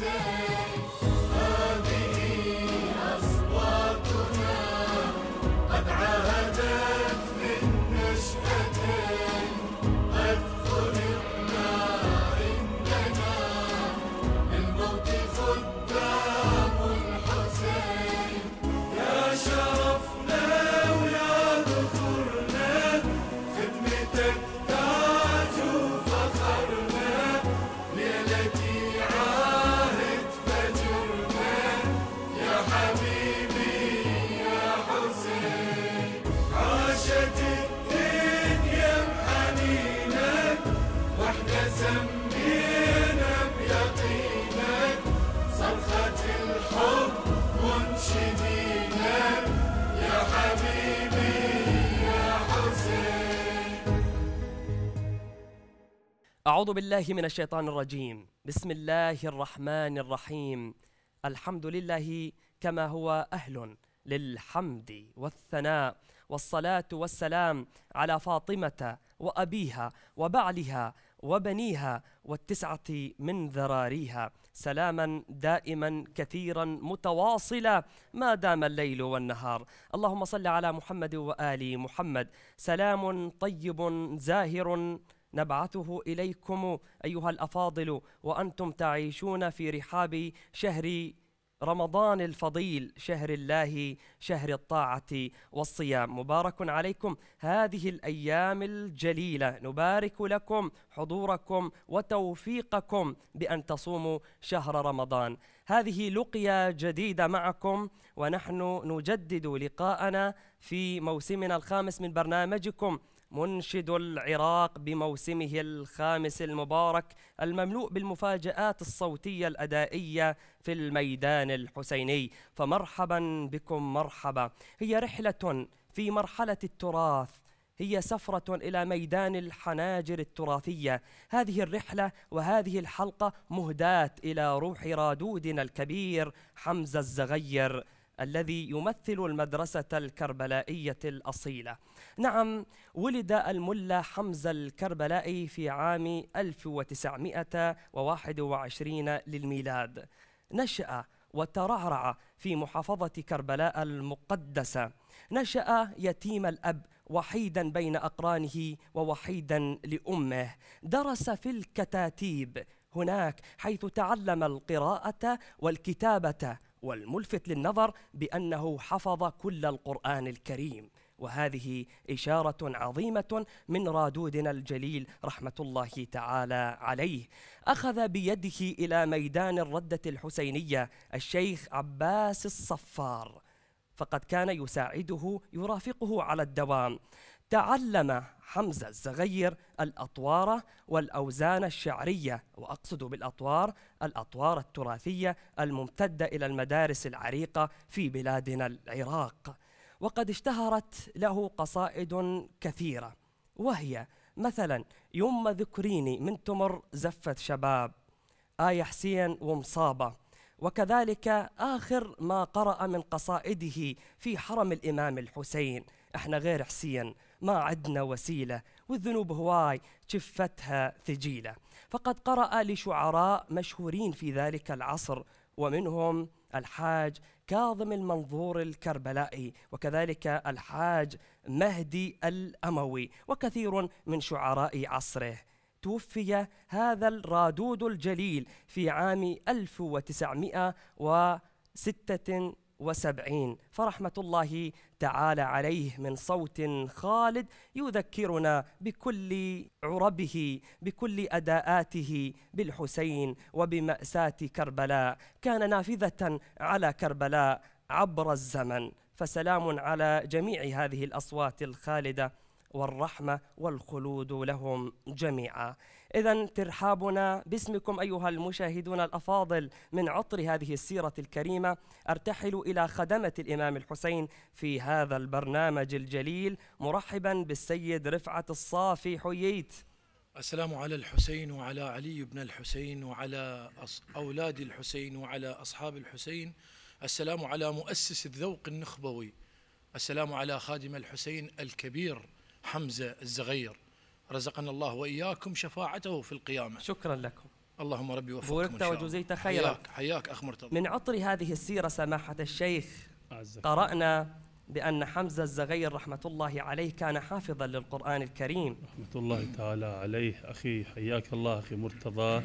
say أعوذ بالله من الشيطان الرجيم بسم الله الرحمن الرحيم الحمد لله كما هو أهل للحمد والثناء والصلاة والسلام على فاطمة وأبيها وبعلها وبنيها والتسعة من ذراريها سلاما دائما كثيرا متواصلا ما دام الليل والنهار اللهم صل على محمد وآل محمد سلام طيب زاهر نبعثه اليكم ايها الافاضل وانتم تعيشون في رحاب شهر رمضان الفضيل شهر الله شهر الطاعه والصيام مبارك عليكم هذه الايام الجليله نبارك لكم حضوركم وتوفيقكم بان تصوموا شهر رمضان هذه لقيا جديده معكم ونحن نجدد لقاءنا في موسمنا الخامس من برنامجكم منشد العراق بموسمه الخامس المبارك المملوء بالمفاجآت الصوتية الأدائية في الميدان الحسيني فمرحبا بكم مرحبا هي رحلة في مرحلة التراث هي سفرة إلى ميدان الحناجر التراثية هذه الرحلة وهذه الحلقة مهداة إلى روح رادودنا الكبير حمزة الزغير الذي يمثل المدرسة الكربلائية الأصيلة نعم ولد الملا حمزة الكربلائي في عام 1921 للميلاد نشأ وترعرع في محافظة كربلاء المقدسة نشأ يتيم الأب وحيدا بين أقرانه ووحيدا لأمه درس في الكتاتيب هناك حيث تعلم القراءة والكتابة والملفت للنظر بأنه حفظ كل القرآن الكريم وهذه إشارة عظيمة من رادودنا الجليل رحمة الله تعالى عليه أخذ بيده إلى ميدان الردة الحسينية الشيخ عباس الصفار فقد كان يساعده يرافقه على الدوام تعلم حمزة الزغير الأطوار والأوزان الشعرية وأقصد بالأطوار الأطوار التراثية الممتدة إلى المدارس العريقة في بلادنا العراق وقد اشتهرت له قصائد كثيرة وهي مثلا يما ذكريني من تمر زفة شباب آية حسين ومصابة وكذلك آخر ما قرأ من قصائده في حرم الإمام الحسين احنا غير حسين ما عدنا وسيلة والذنوب هواي جفتها ثجيلة فقد قرأ لشعراء مشهورين في ذلك العصر ومنهم الحاج كاظم المنظور الكربلائي وكذلك الحاج مهدي الأموي وكثير من شعراء عصره توفي هذا الرادود الجليل في عام 1900 و وسبعين فرحمة الله تعالى عليه من صوت خالد يذكرنا بكل عربه بكل أداءاته بالحسين وبمأساة كربلاء كان نافذة على كربلاء عبر الزمن فسلام على جميع هذه الأصوات الخالدة والرحمة والخلود لهم جميعا إذا ترحابنا باسمكم أيها المشاهدون الأفاضل من عطر هذه السيرة الكريمة أرتحل إلى خدمة الإمام الحسين في هذا البرنامج الجليل مرحبا بالسيد رفعت الصافي حييت السلام على الحسين وعلى علي بن الحسين وعلى أولاد الحسين وعلى أصحاب الحسين السلام على مؤسس الذوق النخبوي السلام على خادم الحسين الكبير حمزة الزغير رزقنا الله وإياكم شفاعته في القيامة شكرا لكم اللهم ربي وفقكم بوركت وجزيت خيرا حياك, حياك أخ مرتضى من عطر هذه السيرة سماحة الشيخ عزك. قرأنا بأن حمزة الزغير رحمة الله عليه كان حافظا للقرآن الكريم رحمة الله تعالى عليه أخي حياك الله أخي مرتضى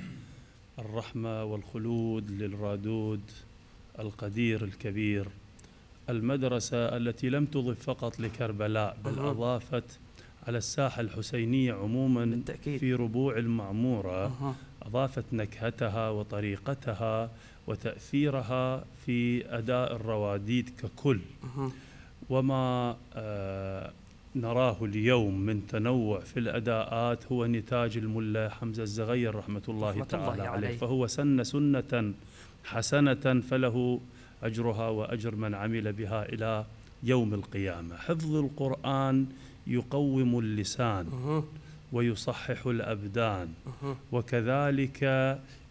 الرحمة والخلود للرادود القدير الكبير المدرسة التي لم تضف فقط لكربلاء بل أضافت على الساحة الحسينية عموما بالتأكيد. في ربوع المعمورة أه. أضافت نكهتها وطريقتها وتأثيرها في أداء الرواديد ككل أه. وما آه نراه اليوم من تنوع في الأداءات هو نتاج الملا حمزة الزغير رحمة الله رحمة تعالى الله عليه. عليه فهو سن سنة حسنة فله أجرها وأجر من عمل بها إلى يوم القيامة حفظ القرآن يقوم اللسان ويصحح الأبدان وكذلك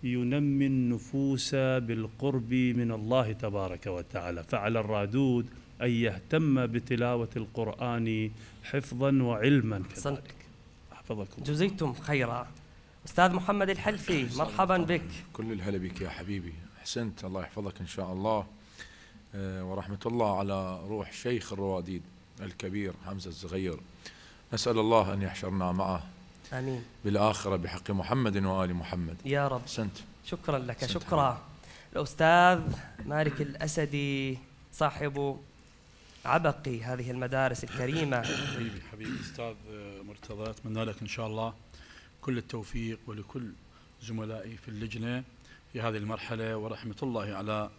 ينمي النفوس بالقرب من الله تبارك وتعالى فعلى الرادود أن يهتم بتلاوة القرآن حفظا وعلما كذلك حفظكم جزيتم خيرا أستاذ محمد الحلفي مرحبا بك كل الهلا بك يا حبيبي أحسنت الله يحفظك إن شاء الله آه، ورحمة الله على روح شيخ الرواديد الكبير حمزة الصغير نسأل الله أن يحشرنا معه آمين بالآخرة بحق محمد وآل محمد يا رب سنت شكرا لك سنت شكرا حمد. الأستاذ مالك الأسدي صاحب عبقي هذه المدارس الكريمة حبيبي حبيبي أستاذ مرتضى أتمنى لك إن شاء الله كل التوفيق ولكل زملائي في اللجنة في هذه المرحلة ورحمة الله على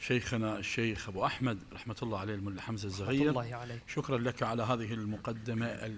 شيخنا الشيخ أبو أحمد رحمة الله عليه الملا حمزة الزغير الله عليه. شكرا لك على هذه المقدمة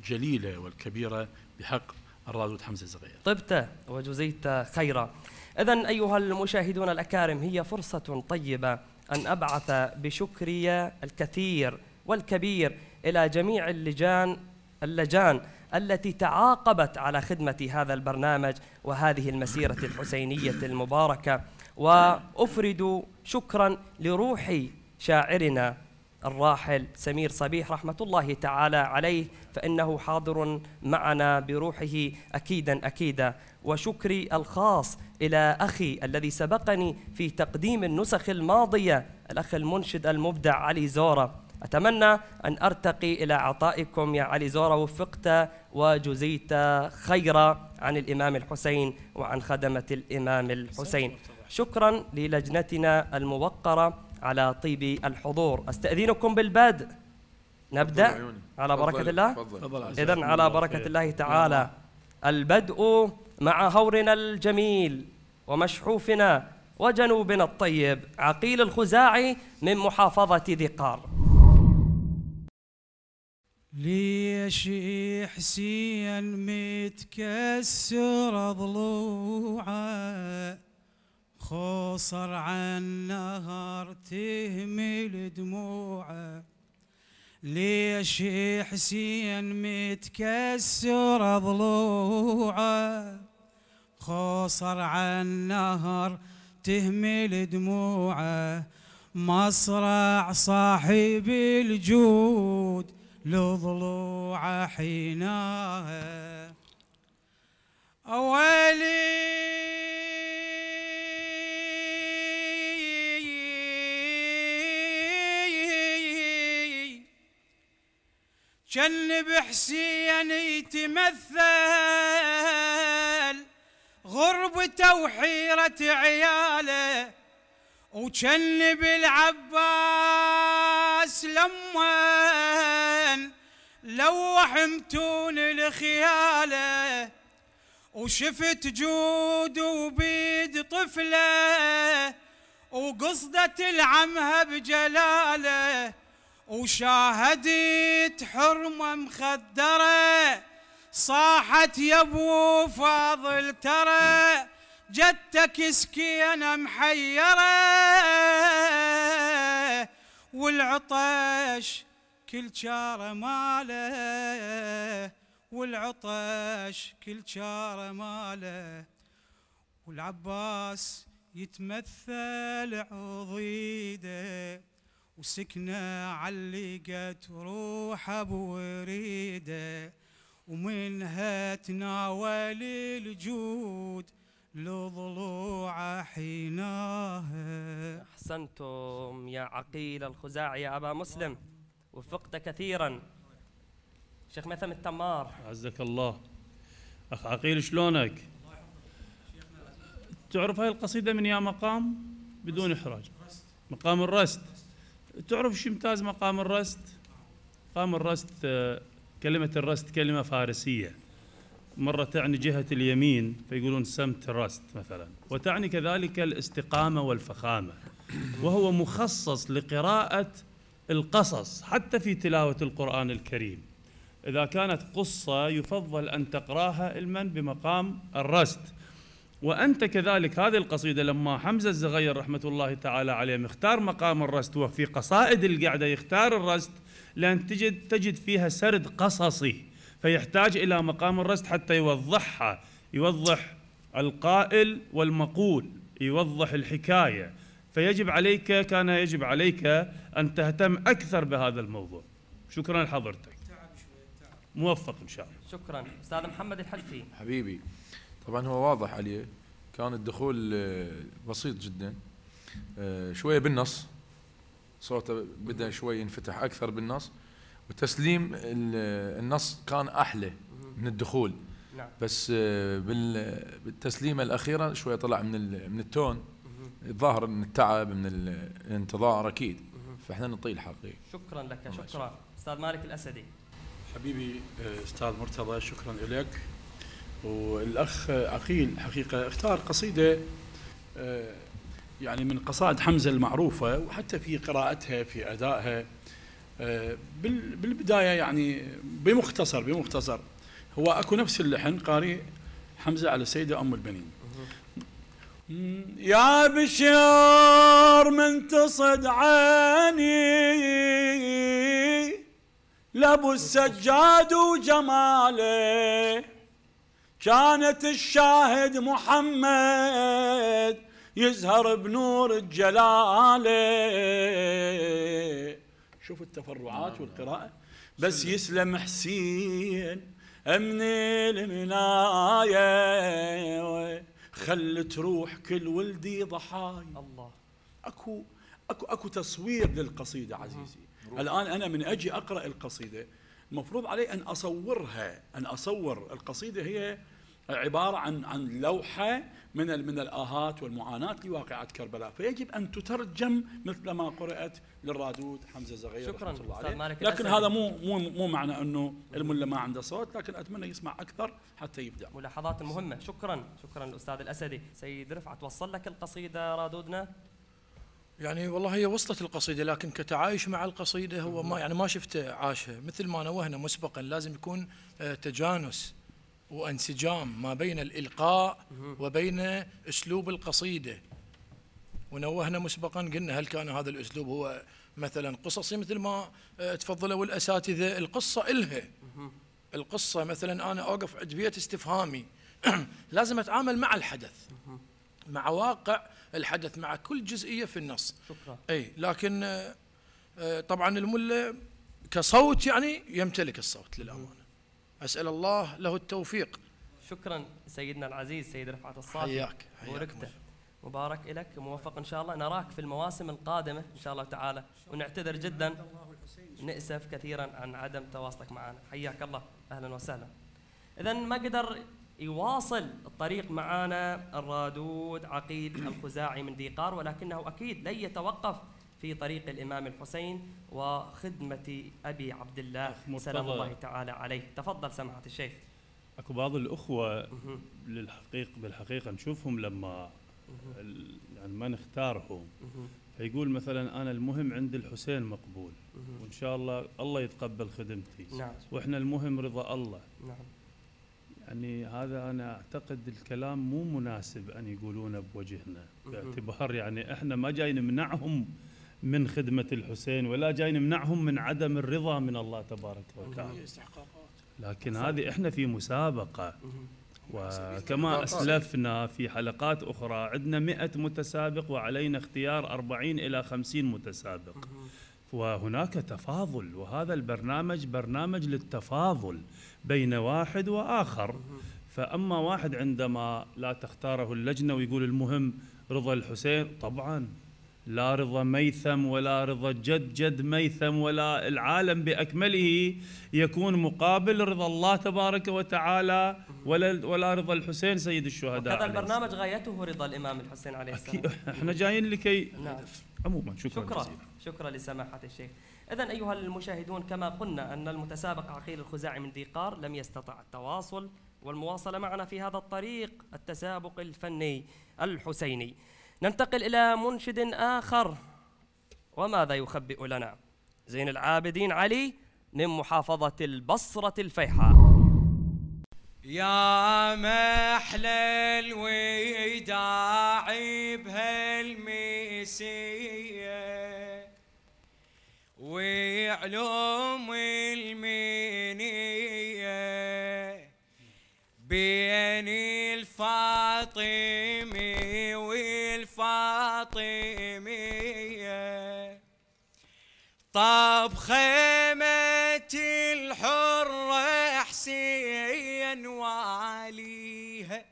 الجليلة والكبيرة بحق الرادود حمزة الزغير طبت وجزيت خيرا إذا أيها المشاهدون الأكارم هي فرصة طيبة أن أبعث بشكري الكثير والكبير إلى جميع اللجان اللجان التي تعاقبت على خدمة هذا البرنامج وهذه المسيرة الحسينية المباركة وأفرد شكرا لروح شاعرنا الراحل سمير صبيح رحمة الله تعالى عليه فإنه حاضر معنا بروحه أكيدا أكيدا وشكري الخاص إلى أخي الذي سبقني في تقديم النسخ الماضية الأخ المنشد المبدع علي زورة أتمنى أن أرتقي إلى عطائكم يا علي زورة وفقت وجزيت خيرا عن الإمام الحسين وعن خدمة الإمام الحسين شكرا للجنتنا الموقرة على طيب الحضور أستأذنكم بالبدء نبدأ على بركة الله إذا على بركة الله تعالى نعم. البدء مع هورنا الجميل ومشحوفنا وجنوبنا الطيب عقيل الخزاعي من محافظة ذي قار ليش حسين متكسر ضلوعه خوصر عن نهر تهمل دموعه ليش حسين متكسر ضلوعه خوصر عن نهر تهمل دموعه مصرع صاحب الجود لضلوعه حيناها أولي جن بحسين يتمثل غربته وحيرة عياله وجن بالعباس لمن لوح متون لخياله وشفت جود وبيد طفله وقصدة العمها بجلاله وشاهدت حرمة مخدرة صاحت يا ابو فاضل ترى جتك سكينة محيرة والعطش كل شارة ماله والعطش كل شارة ماله والعباس يتمثل عضيده وسكنة علقت روح أبو وريده ومنها تناول الجود لضلوع حيناها أحسنتم يا عقيل الخزاعي يا أبا مسلم وفقت كثيرا شيخ مثم التمار عزك الله أخ عقيل شلونك تعرف هاي القصيدة من يا مقام بدون إحراج مقام الرست تعرف شو يمتاز مقام الرست؟ مقام الرست آه، كلمة الرست كلمة فارسية مرة تعني جهة اليمين فيقولون سمت الرست مثلا وتعني كذلك الاستقامة والفخامة وهو مخصص لقراءة القصص حتى في تلاوة القرآن الكريم إذا كانت قصة يفضل أن تقراها المن بمقام الرست وأنت كذلك هذه القصيدة لما حمزة الزغير رحمة الله تعالى عليه مختار مقام الرست وفي قصائد القعدة يختار الرست لأن تجد تجد فيها سرد قصصي فيحتاج إلى مقام الرست حتى يوضحها يوضح القائل والمقول يوضح الحكاية فيجب عليك كان يجب عليك أن تهتم أكثر بهذا الموضوع شكرا لحضرتك موفق إن شاء الله شكرا أستاذ محمد الحلفي حبيبي طبعا هو واضح عليه كان الدخول آه، بسيط جدا آه، شوية بالنص صوته بدأ شوي ينفتح أكثر بالنص وتسليم النص كان أحلى من الدخول نعم. بس آه، بالتسليمة الأخيرة شوية طلع من من التون الظاهر من التعب من الانتظار أكيد فإحنا نطيل حقيقة شكرا لك شكرا أستاذ مالك الأسدي حبيبي أستاذ مرتضى شكرا لك والاخ عقيل حقيقه اختار قصيده آه، يعني من قصائد حمزه المعروفه وحتى في قراءتها في ادائها آه، بالبدايه يعني بمختصر بمختصر هو اكو نفس اللحن قاري حمزه على السيده ام البنين يا بشار من تصد عيني لابو السجاد وجماله كانت الشاهد محمد يزهر بنور الجلالة شوف التفرعات والقراءة بس يسلم حسين من المناية خلت روح كل ولدي ضحايا الله اكو اكو اكو تصوير للقصيدة عزيزي نعم. الان انا من اجي اقرا القصيدة المفروض علي أن أصورها أن أصور القصيدة هي عبارة عن عن لوحة من من الآهات والمعاناة لواقعة كربلاء فيجب أن تترجم مثل ما قرأت للرادود حمزة زغير شكرا الله عليه. مالك لكن هذا مو مو مو معنى أنه الملا ما عنده صوت لكن أتمنى يسمع أكثر حتى يبدع ملاحظات مهمة شكرا شكرا الأستاذ الأسدي سيد رفعت وصل لك القصيدة رادودنا يعني والله هي وصلت القصيده لكن كتعايش مع القصيده هو ما يعني ما شفته عاشها مثل ما نوهنا مسبقا لازم يكون آه، تجانس وانسجام ما بين الالقاء وبين اسلوب القصيده ونوهنا مسبقا قلنا هل كان هذا الاسلوب هو مثلا قصصي مثل ما آه، تفضلوا الاساتذه القصه الها القصه مثلا انا اوقف عند بيت استفهامي لازم اتعامل مع الحدث مع واقع الحدث مع كل جزئيه في النص شكرا اي لكن آه، آه، طبعا المله كصوت يعني يمتلك الصوت للامانه اسال الله له التوفيق شكرا سيدنا العزيز سيد رفعت الصافي حياك حياك مبارك لك موفق ان شاء الله نراك في المواسم القادمه ان شاء الله تعالى ونعتذر جدا نأسف كثيرا عن عدم تواصلك معنا حياك الله اهلا وسهلا اذا ما قدر يواصل الطريق معانا الرادود عقيل الخزاعي من ديقار ولكنه أكيد لن يتوقف في طريق الإمام الحسين وخدمة أبي عبد الله سلام الله تعالى عليه تفضل سماحة الشيخ اكو بعض الاخوه للحقيقه بالحقيقه نشوفهم لما يعني ما نختارهم فيقول مثلا انا المهم عند الحسين مقبول وان شاء الله الله يتقبل خدمتي نعم. واحنا المهم رضا الله نعم. يعني هذا انا اعتقد الكلام مو مناسب ان يقولونه بوجهنا باعتبار يعني احنا ما جاي نمنعهم من خدمه الحسين ولا جاي نمنعهم من عدم الرضا من الله تبارك وتعالى لكن هذه احنا في مسابقه وكما أسلفنا في حلقات أخرى عندنا 100 متسابق وعلينا اختيار 40 إلى 50 متسابق وهناك تفاضل وهذا البرنامج برنامج للتفاضل بين واحد واخر فاما واحد عندما لا تختاره اللجنه ويقول المهم رضا الحسين طبعا لا رضا ميثم ولا رضا جد جد ميثم ولا العالم باكمله يكون مقابل رضا الله تبارك وتعالى ولا ولا رضا الحسين سيد الشهداء هذا البرنامج غايته رضا الامام الحسين عليه السلام احنا جايين لكي نعم. عموما شكرا شكرا جزيلا. شكرا لسماحه الشيخ اذا ايها المشاهدون كما قلنا ان المتسابق عقيل الخزاعي من قار لم يستطع التواصل والمواصله معنا في هذا الطريق التسابق الفني الحسيني ننتقل الى منشد اخر وماذا يخبئ لنا زين العابدين علي من محافظه البصره الفيحاء يا محلى الوداع بهالمين الخميسية وعلوم المنية بين الفاطمي والفاطمية طاب خيمة الحرة حسين وعليها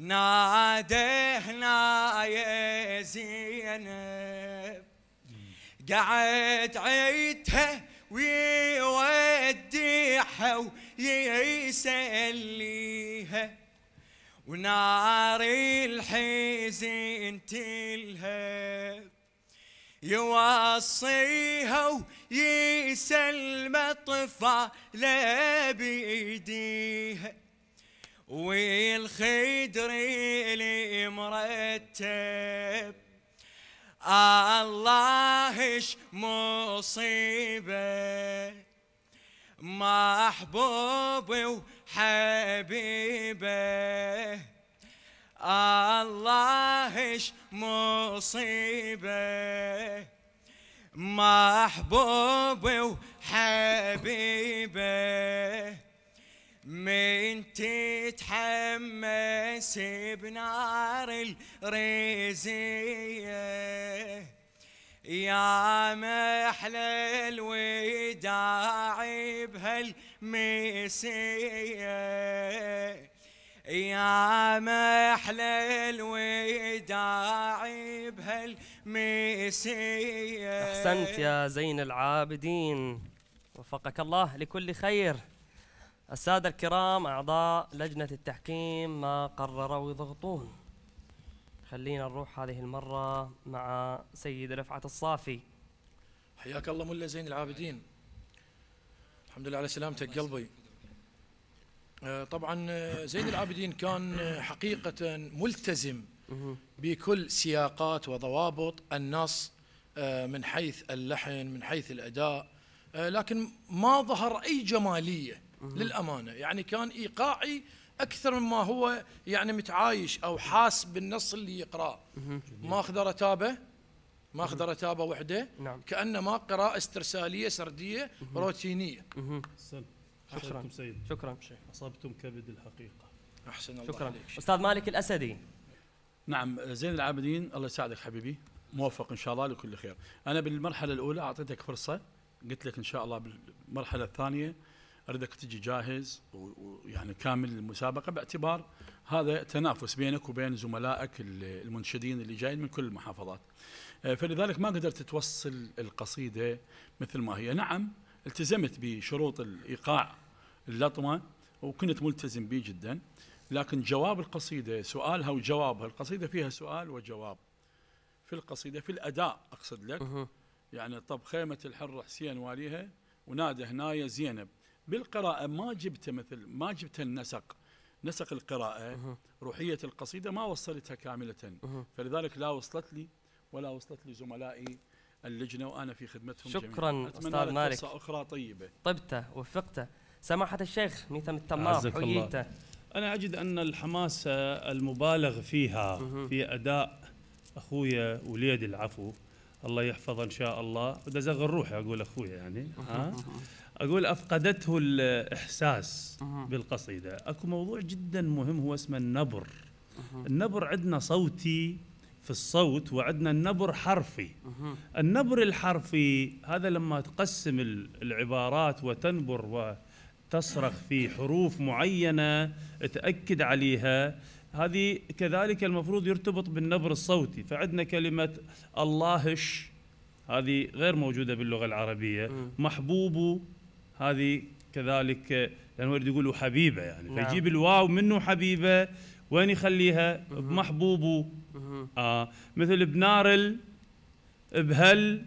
نادى هنايا زينب قعد عيتها ويوديها ويسليها ونار الحزن تلهب يوصيها ويسلم طفالة بيديها والخدر اللي مرتب اللهش مصيبة محبوبي وحبيبه اللهش مصيبة محبوبي وحبيبه من تتحمس بنار الريزية يا محلى الوداع بهالمسية يا محلى الوداع بهالمسية أحسنت يا زين العابدين وفقك الله لكل خير السادة الكرام أعضاء لجنة التحكيم ما قرروا يضغطون خلينا نروح هذه المرة مع سيد رفعت الصافي حياك الله ملا زين العابدين الحمد لله على سلامتك قلبي آه، طبعا آه، زين العابدين كان آه، حقيقة ملتزم بكل سياقات وضوابط النص من حيث اللحن من حيث الأداء لكن ما ظهر أي جمالية للامانه يعني كان ايقاعي اكثر مما هو يعني متعايش او حاس بالنص اللي يقراه ما اخذ رتابه ما اخذ رتابه وحده نعم. كانما قراءه استرساليه سرديه روتينيه شكرا سيد شكرا اصبتم كبد الحقيقه احسن الله شكرا عليك. استاذ مالك الاسدي نعم زين العابدين الله يساعدك حبيبي موفق ان شاء الله لكل خير انا بالمرحله الاولى اعطيتك فرصه قلت لك ان شاء الله بالمرحله الثانيه أريدك تجي جاهز ويعني كامل المسابقه باعتبار هذا تنافس بينك وبين زملائك المنشدين اللي جايين من كل المحافظات آه، فلذلك ما قدرت توصل القصيدة مثل ما هي نعم التزمت بشروط الإيقاع اللطمة وكنت ملتزم به جدا لكن جواب القصيدة سؤالها وجوابها القصيدة فيها سؤال وجواب في القصيدة في الأداء أقصد لك يعني طب خيمة الحر حسين واليها ونادى هنايا زينب بالقراءة ما جبت مثل ما جبت النسق نسق القراءة روحية القصيدة ما وصلتها كاملة فلذلك لا وصلت لي ولا وصلت لي زملائي اللجنة وأنا في خدمتهم شكرا جميعا. أستاذ مالك فرصة أخرى طيبة طبته وفقته سماحة الشيخ ميثم التمام حييته أنا أجد أن الحماسة المبالغ فيها في أداء أخويا وليد العفو الله يحفظه إن شاء الله بدي أزغل روحي أقول أخويا يعني ها اقول افقدته الاحساس أه. بالقصيده اكو موضوع جدا مهم هو اسمه النبر أه. النبر عندنا صوتي في الصوت وعندنا النبر حرفي أه. النبر الحرفي هذا لما تقسم العبارات وتنبر وتصرخ في حروف معينه تاكد عليها هذه كذلك المفروض يرتبط بالنبر الصوتي فعندنا كلمه اللهش هذه غير موجودة باللغة العربية محبوب هذه كذلك لان ورد يقولوا حبيبه يعني نعم. فيجيب الواو منه حبيبه وين يخليها؟ بمحبوبه آه مثل بنار بهل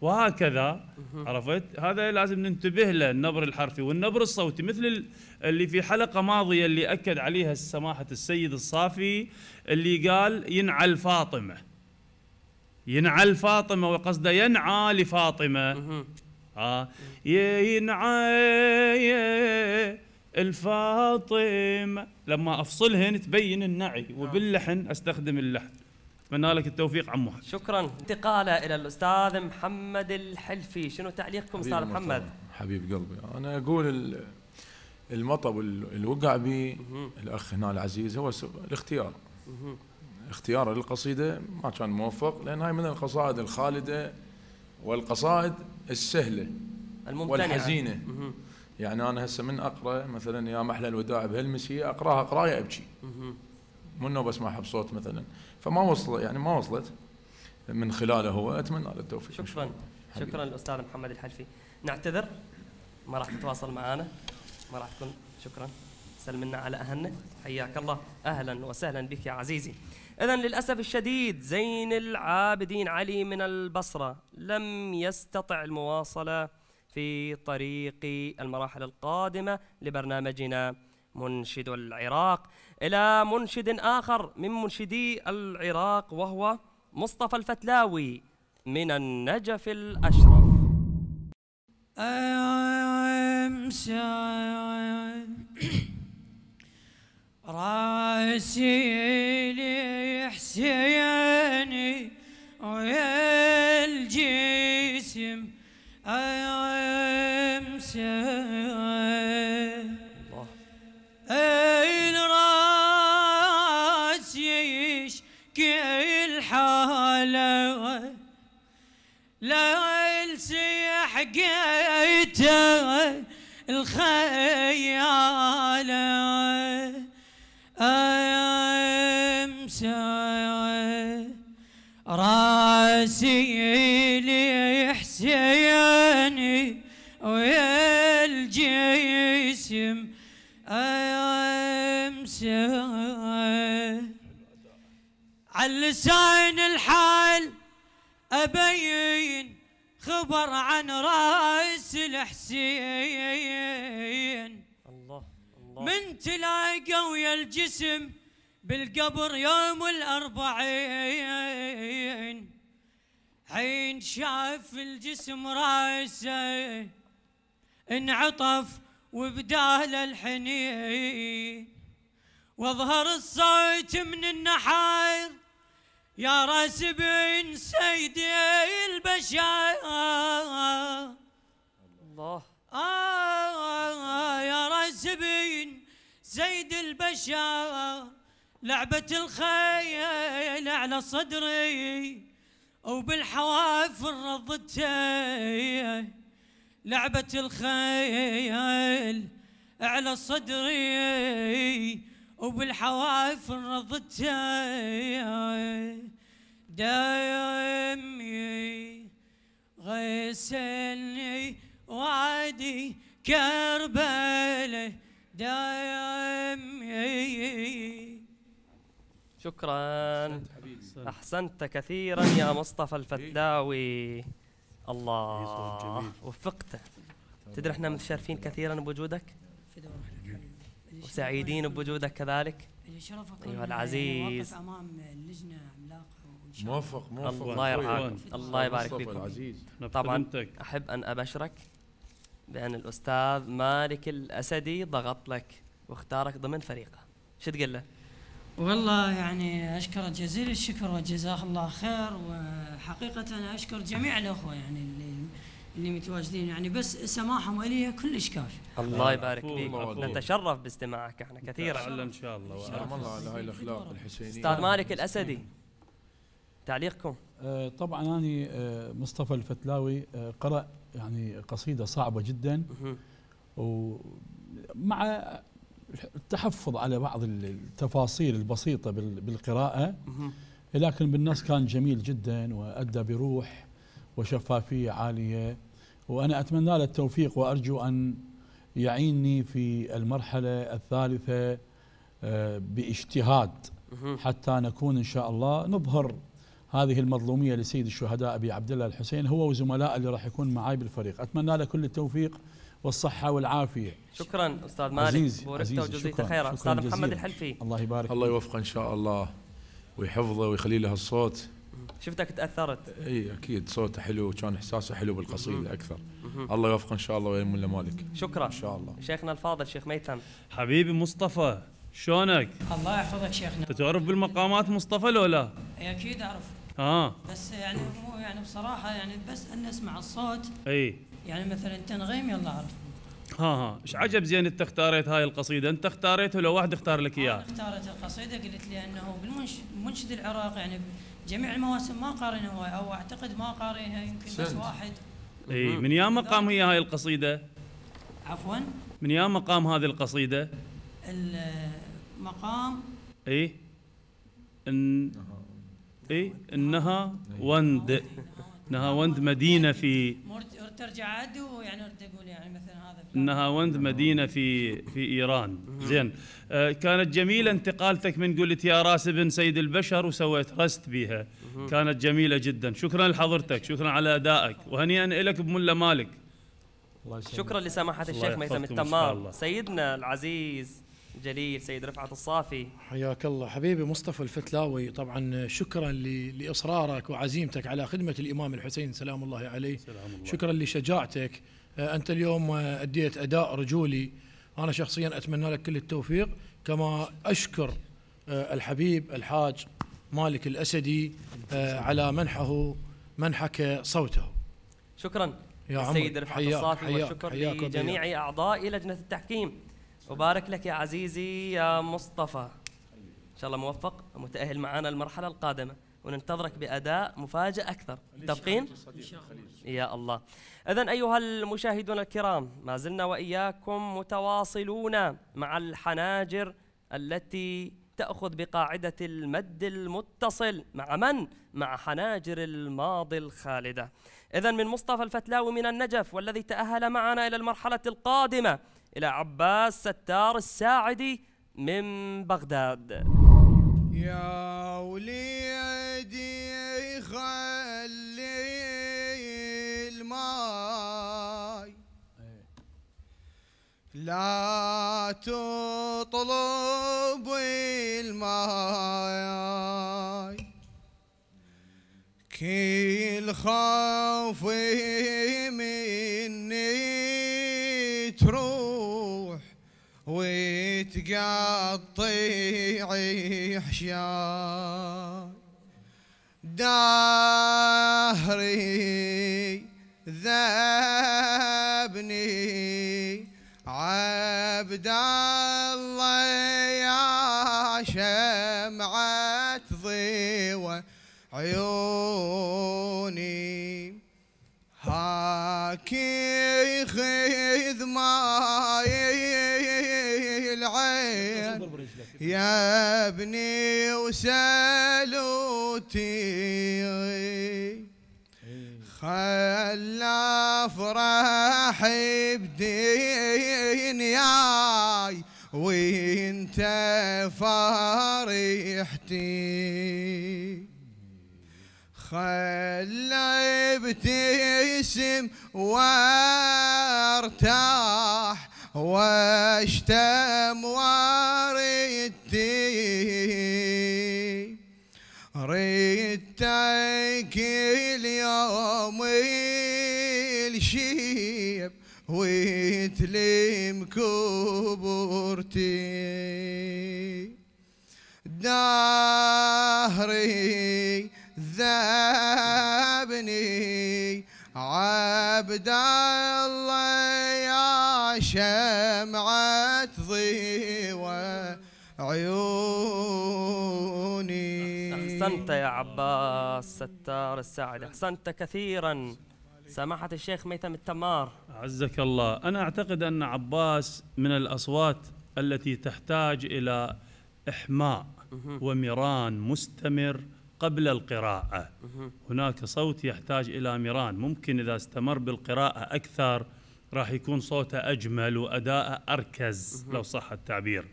وهكذا عرفت؟ هذا لازم ننتبه له النبر الحرفي والنبر الصوتي مثل اللي في حلقه ماضيه اللي اكد عليها سماحه السيد الصافي اللي قال ينعل فاطمه ينعل فاطمه وقصده ينعى لفاطمه ينعي الفاطمة لما أفصلهن تبين النعي نعم. وباللحن أستخدم اللحن أتمنى لك التوفيق عمو شكرا انتقالة إلى الأستاذ محمد الحلفي شنو تعليقكم أستاذ محمد حبيب قلبي أنا أقول المطب اللي وقع به الأخ هنا العزيز هو الاختيار اختياره للقصيدة ما كان موفق لأن هاي من القصائد الخالدة والقصائد السهله الممتنعه والحزينه يعني انا هسه من اقرا مثلا يا محلى الوداع بهالمسيه اقراها قرايه ابكي منه بسمعها بصوت مثلا فما وصل يعني ما وصلت من خلاله هو اتمنى له التوفيق شكرا شكرا, شكرا للاستاذ محمد الحلفي نعتذر ما راح تتواصل معنا ما راح تكون شكرا سلمنا على اهلنا حياك الله اهلا وسهلا بك يا عزيزي إذا للأسف الشديد زين العابدين علي من البصرة لم يستطع المواصلة في طريق المراحل القادمة لبرنامجنا منشد العراق إلى منشد آخر من منشدي العراق وهو مصطفى الفتلاوي من النجف الأشرف أمشي أيوة، أيوة، أيوة، راسي لحسيني ويا الجسم امسك اين راسي يشكي الحاله لا السي قيته الخياله اللسان الحال أبين خبر عن راس الحسين الله الله من تلاقى ويا الجسم بالقبر يوم الأربعين حين شاف الجسم راسه انعطف وبدال الحنين واظهر الصوت من النحار يا راس بن سيد البشر الله آه يا راس بن سيد البشر لعبة الخيل على صدري بالحواف رضتي لعبة الخيل على صدري وبالحواف رضت دايمي غسلني وعدي كربلة دايمي شكرا أحسنت كثيرا يا مصطفى الفتلاوي الله وفقته تدري احنا متشرفين كثيرا بوجودك وسعيدين بوجودك كذلك شرفك ايها العزيز امام لجنه عملاقه موفق موفق الله يرحمك الله يبارك فيكم طبعا احب ان ابشرك بان الاستاذ مالك الاسدي ضغط لك واختارك ضمن فريقه شو تقول له؟ والله يعني اشكرك جزيل الشكر وجزاه الله خير وحقيقه اشكر جميع الاخوه يعني اللي اللي متواجدين يعني بس سماحهم واليه كلش كافي الله آه، يبارك فيك نتشرف باستماعك احنا كثيرا ان شاء الله شاء الله على هاي الاخلاق الحسينيه استاذ مالك الاسدي تعليقكم آه طبعا انا آه مصطفى الفتلاوي آه قرأ يعني قصيده صعبه جدا ومع التحفظ على بعض التفاصيل البسيطه بالقراءه لكن بالنص كان جميل جدا وادى بروح وشفافية عالية وأنا أتمنى له التوفيق وأرجو أن يعيني في المرحلة الثالثة آه، باجتهاد حتى نكون إن شاء الله نظهر هذه المظلومية لسيد الشهداء أبي عبد الله الحسين هو وزملاء اللي راح يكون معاي بالفريق أتمنى له كل التوفيق والصحة والعافية شكرا أستاذ مالك عزيزي بوركته خيرا أستاذ محمد الحلفي الله يبارك الله يوفقه إن شاء الله ويحفظه ويخلي له الصوت شفتك تاثرت اي اكيد صوته حلو وكان احساسه حلو بالقصيده اكثر الله يوفقه ان شاء الله ويا ملا مالك شكرا ان شاء الله شيخنا الفاضل شيخ ميثم حبيبي مصطفى شلونك؟ الله يحفظك شيخنا تعرف بالمقامات مصطفى لو لا؟ اكيد اعرف اه بس يعني مو يعني بصراحه يعني بس ان اسمع الصوت اي يعني مثلا تنغيم يلا اعرف ها ها ايش عجب زين انت اختاريت هاي القصيده انت اختاريتها ولا واحد اختار لك اياها؟ اختارت القصيده قلت لي انه بالمنشد العراقي يعني جميع المواسم ما قارنها هو او اعتقد ما قارنها يمكن بس واحد اي من يوم قام هي هاي القصيده عفوا من يوم قام هذه القصيده المقام اي ان اي انها وند نها وند مدينه في ترجع عدو يعني ارد اقول يعني مثلا النهاوند مدينه في في ايران زين آه كانت جميله انتقالتك من قلت يا راس ابن سيد البشر وسويت رست بيها كانت جميله جدا شكرا لحضرتك شكرا على ادائك وهنيئا لك بملا مالك شكرا لسماحه الشيخ ميثم التمام سيدنا العزيز جليل سيد رفعت الصافي حياك الله حبيبي مصطفى الفتلاوي طبعا شكرا لإصرارك وعزيمتك على خدمة الإمام الحسين سلام الله عليه سلام الله. شكرا لشجاعتك آه، انت اليوم آه، اديت اداء رجولي انا شخصيا اتمنى لك كل التوفيق كما اشكر آه، الحبيب الحاج مالك الاسدي على منحه منحك صوته شكرا يا السيد رفعت الصافي حياك والشكر لجميع اعضاء لجنه التحكيم وبارك لك يا عزيزي يا مصطفى ان شاء الله موفق ومتاهل معنا المرحله القادمه وننتظرك باداء مفاجئ اكثر متفقين يا الله إذا أيها المشاهدون الكرام ما زلنا وإياكم متواصلون مع الحناجر التي تأخذ بقاعدة المد المتصل مع من؟ مع حناجر الماضي الخالدة إذا من مصطفى الفتلاوي من النجف والذي تأهل معنا إلى المرحلة القادمة إلى عباس ستار الساعدي من بغداد يا وليدي خير الماي إيه. لا تطلب الماي كل خوفي مني تروح وتقطع حشاي دهري ابني عبد الله يا شمعة ضيوة عيوني هاكي خذ ماي العين يا ابني وسلوتي ورحب دنياي وانت فرحتي خلي ابتسم وارتاح واشتم وردتي ريتك اليومي ويتلم كبرتي دهري ذابني عبد الله يا شمعة ضيوة عيوني أحسنت يا عباس ستار السعد أحسنت كثيرا إيه. سماحة الشيخ ميتم التمار عزك الله أنا أعتقد أن عباس من الأصوات التي تحتاج إلى إحماء ومران مستمر قبل القراءة هناك صوت يحتاج إلى مران ممكن إذا استمر بالقراءة أكثر راح يكون صوته أجمل وأداءه أركز لو صح التعبير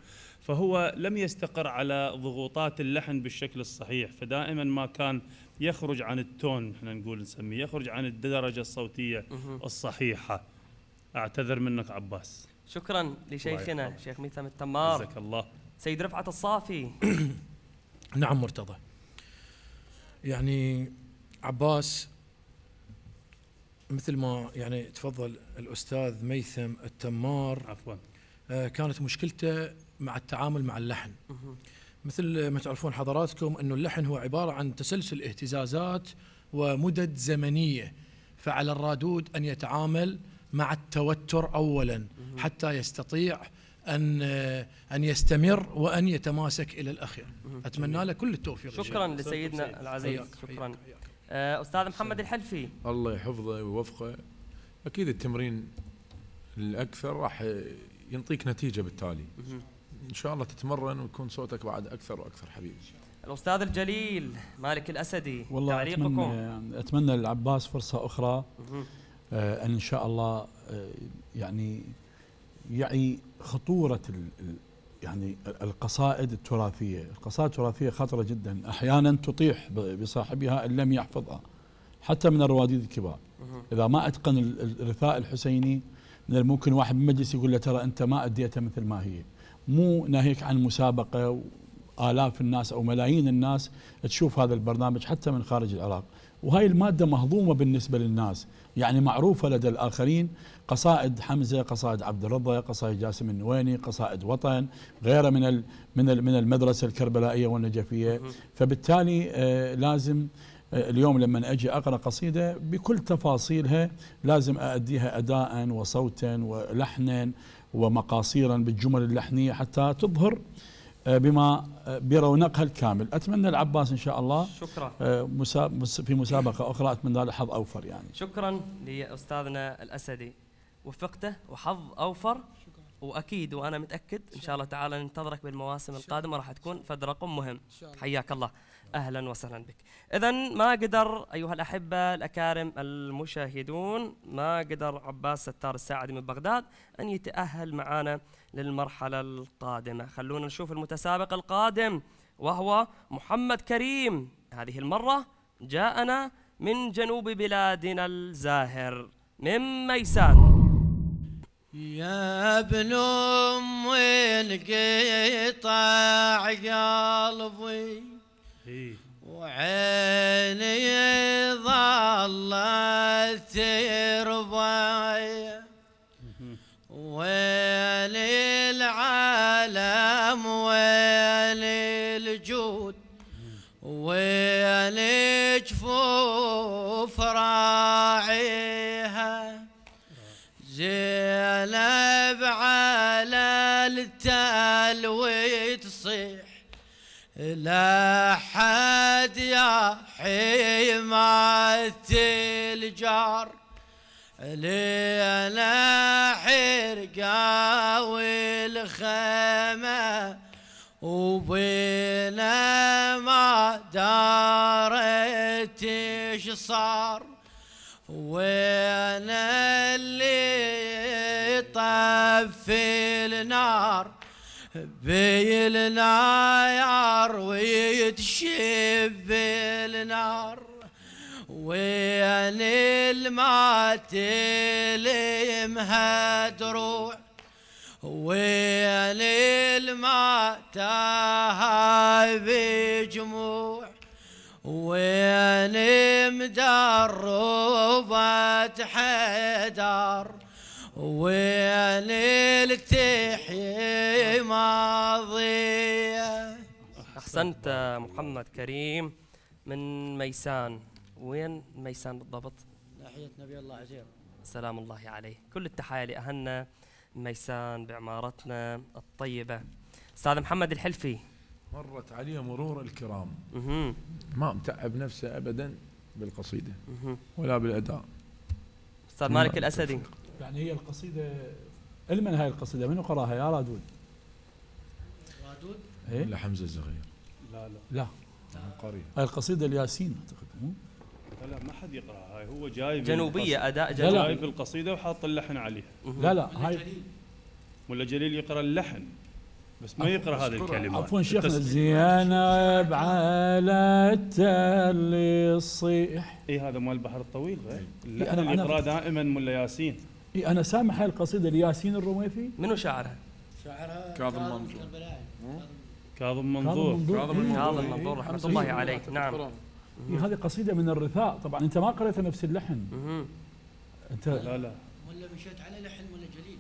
فهو لم يستقر على ضغوطات اللحن بالشكل الصحيح فدائما ما كان يخرج عن التون احنا نقول نسميه يخرج عن الدرجه الصوتيه الصحيحه اعتذر منك عباس شكرا لشيخنا شيخ ميثم التمار جزاك الله سيد رفعت الصافي نعم مرتضى يعني عباس مثل ما يعني تفضل الاستاذ ميثم التمار عفوا آه، كانت مشكلته مع التعامل مع اللحن مثل ما تعرفون حضراتكم انه اللحن هو عبارة عن تسلسل اهتزازات ومدد زمنية فعلى الرادود أن يتعامل مع التوتر أولا حتى يستطيع ان ان يستمر وان يتماسك الى الاخير اتمنى له كل التوفيق شكرا لسيدنا العزيز شكرا آه، استاذ محمد الحلفي الله يحفظه ويوفقه اكيد التمرين الاكثر راح ينطيك نتيجه بالتالي ان شاء الله تتمرن ويكون صوتك بعد اكثر واكثر حبيبي الاستاذ الجليل مالك الاسدي والله تعليقكم اتمنى, أتمنى للعباس فرصه اخرى آه، ان ان شاء الله آه، يعني يعي خطوره ال يعني القصائد التراثيه، القصائد التراثيه خطره جدا، احيانا تطيح بصاحبها ان لم يحفظها حتى من الرواديد الكبار. اذا ما اتقن الرثاء الحسيني من الممكن واحد بمجلس يقول له ترى انت ما اديتها مثل ما هي. مو ناهيك عن مسابقة آلاف الناس أو ملايين الناس تشوف هذا البرنامج حتى من خارج العراق وهاي المادة مهضومة بالنسبة للناس يعني معروفة لدى الآخرين قصائد حمزة قصائد عبد الرضا قصائد جاسم النويني قصائد وطن غيره من من من المدرسة الكربلائية والنجفية فبالتالي آه، لازم آه، اليوم لما اجي اقرا قصيده بكل تفاصيلها لازم اديها اداء وصوتا ولحنا ومقاصيرا بالجمل اللحنية حتى تظهر آه، بما آه، برونقها الكامل أتمنى العباس إن شاء الله شكرا آه، في مسابقة أخرى أتمنى له حظ أوفر يعني شكرا لأستاذنا الأسدي وفقته وحظ أوفر واكيد وانا متاكد ان شاء الله تعالى ننتظرك بالمواسم القادمه راح تكون فد رقم مهم حياك الله اهلا وسهلا بك اذا ما قدر ايها الاحبه الاكارم المشاهدون ما قدر عباس ستار الساعدي من بغداد ان يتاهل معنا للمرحله القادمه خلونا نشوف المتسابق القادم وهو محمد كريم هذه المره جاءنا من جنوب بلادنا الزاهر من ميسان يا ابن ام القطع قلبي وعيني ظلت رباية ويلي العالم ويلي الجود ويلي جفوف راعيها زينب على التلوي تصيح لا حد يا حيمة الجار لينا حرقة والخيمة وبنا ما دارت ايش صار وانا اللي طفي النار بيلنا يار ويتشب النار وين المات مهد روح وين المات هاي بجموع وين مدربة حدار وليل تحيي ماضية أحسنت محمد كريم من ميسان وين ميسان بالضبط؟ ناحية نبي الله عزير سلام الله عليه كل التحايا لأهلنا ميسان بعمارتنا الطيبة أستاذ محمد الحلفي مرت علي مرور الكرام ما متعب نفسه أبدا بالقصيدة ولا بالأداء أستاذ مالك الأسدي يعني هي القصيدة المن هاي القصيدة منو قراها يا رادود رادود إيه؟ لا حمزة الزغير لا لا لا هاي القصيدة الياسين أعتقد مو لا لا ما حد يقراها هاي هو جايب جنوبية أداء جنوبي جايب القصيدة وحاط اللحن عليها لا لا هاي ملا جليل يقرا اللحن بس ما يقرا هذه الكلمات عفوا شيخنا زينب على التل يصيح اي هذا مال البحر الطويل غير إيه. اللحن انا يقراه دائما ملا ياسين انا سامع هاي القصيده لياسين الرويفي منو شاعرها؟ شاعرها كاظم منظور كاظم منظور كاظم منظور رحمه الله عليه نعم هذه قصيده من الرثاء طبعا انت ما قريت نفس اللحن انت لا لا ولا مشيت على لحن ولا جليل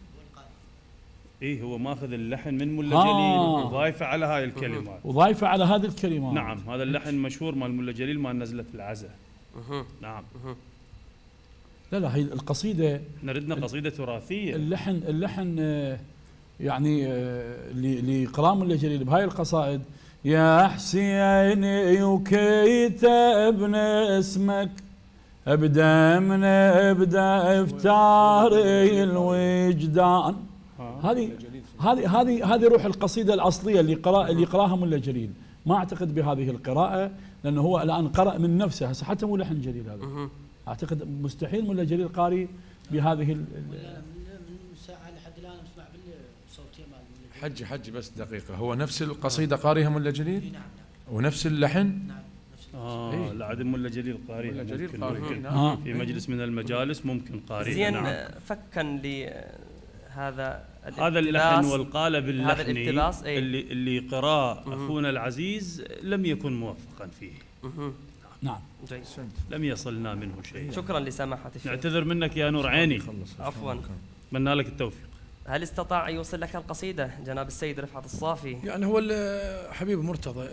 اي هو ماخذ اللحن من ملا آه. جليل وضايفه على هاي الكلمات وضايفه على هذه الكلمات نعم هذا اللحن مشهور مال ملا جليل مال نزله العزة نعم لا لا هي القصيدة نردنا قصيدة تراثية اللحن اللحن آه، يعني آه، لقرام الله جليل بهاي القصائد يا حسيني وكيت ابن اسمك ابدا من ابدا افتار الوجدان هذه هذه هذه هذه روح القصيده الاصليه اللي قرأ اللي قراها ملا جليل ما اعتقد بهذه القراءه لانه هو الان قرأ من نفسه هسه حتى مو لحن جليل هذا اعتقد مستحيل ملا جليل قاري بهذه من ساعه لحد الان اسمع بالصوتيه مال حجي حجي بس دقيقه هو نفس القصيده قاريها ملا جليل؟ نعم نعم ونفس اللحن؟ نعم آه إيه؟ لا عدم ملا جليل قاري ملا جليل قاري آه. في مجلس من المجالس ممكن قاري زين نعم. فكا لهذا هذا اللحن والقالب اللحني هذا أيه؟ اللي اللي قراه اخونا العزيز لم يكن موفقا فيه نعم جيد لم يصلنا منه شيء أيوة. شكرا لسماحة الشيخ نعتذر منك يا نور عيني عفوا أتمنى لك التوفيق هل استطاع أن يوصل لك القصيدة جناب السيد رفعت الصافي؟ يعني هو حبيب مرتضى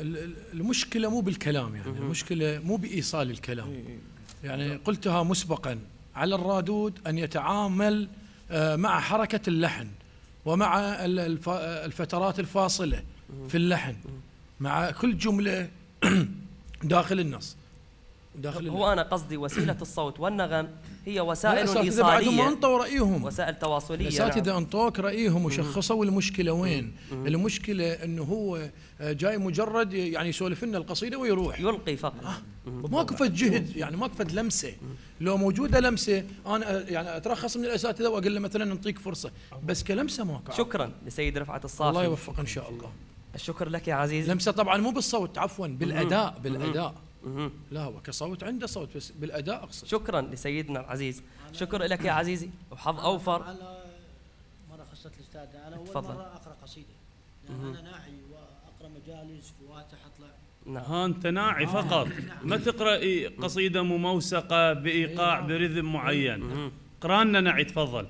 المشكلة مو بالكلام يعني المشكلة مو بإيصال الكلام يعني قلتها مسبقا على الرادود أن يتعامل آه، مع حركة اللحن ومع الفترات الفاصلة في اللحن مع كل جملة داخل النص داخل هو انا قصدي وسيله الصوت والنغم هي وسائل ايصاليه ما انطوا رايهم وسائل تواصليه الاساتذه نعم. انطوك رايهم وشخصوا المشكله وين المشكله انه هو آه، جاي مجرد يعني يسولف لنا القصيده ويروح يلقي فقط آه ما كفت جهد يعني ما كفت لمسه لو موجوده لمسه انا آه، يعني اترخص من الاساتذه واقول له مثلا نعطيك فرصه بس كلمسه ما كان شكرا لسيد رفعت الصافي الله يوفق ان شاء الله الشكر لك يا عزيزي لمسه طبعا مو بالصوت عفوا بالاداء بالاداء لا هو كصوت عنده صوت بس بالاداء اقصد شكرا لسيدنا العزيز شكرا لك يا عزيزي وحظ اوفر على مرة الاستاذ انا اول مره اقرا قصيده يعني انا ناعي واقرا مجالس فواتح اطلع نعم. ها انت ناعي آه، فقط نعم. ما تقرا قصيده مموسقه بايقاع أيوة. برذم معين اقرا لنا نعي تفضل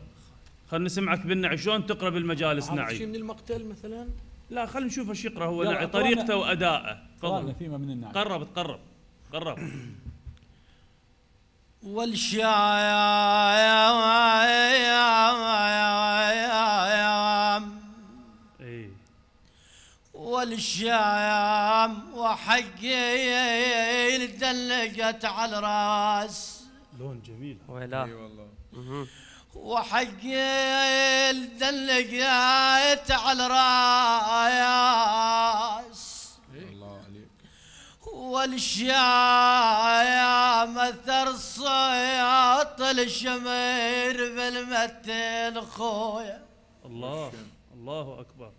خلنا نسمعك بالنعي شلون تقرا بالمجالس نعي شيء من المقتل مثلا لا خلينا نشوف ايش يقرا هو نعي طريقته وادائه تفضل فيما من النعي قرب تقرب يا والشام إيه. والشام وحقي دلقت على الراس لون جميل اي والله وحقي دلقت على الراس والشايع مثر صياط الشمير بالمتين خويا الله الله اكبر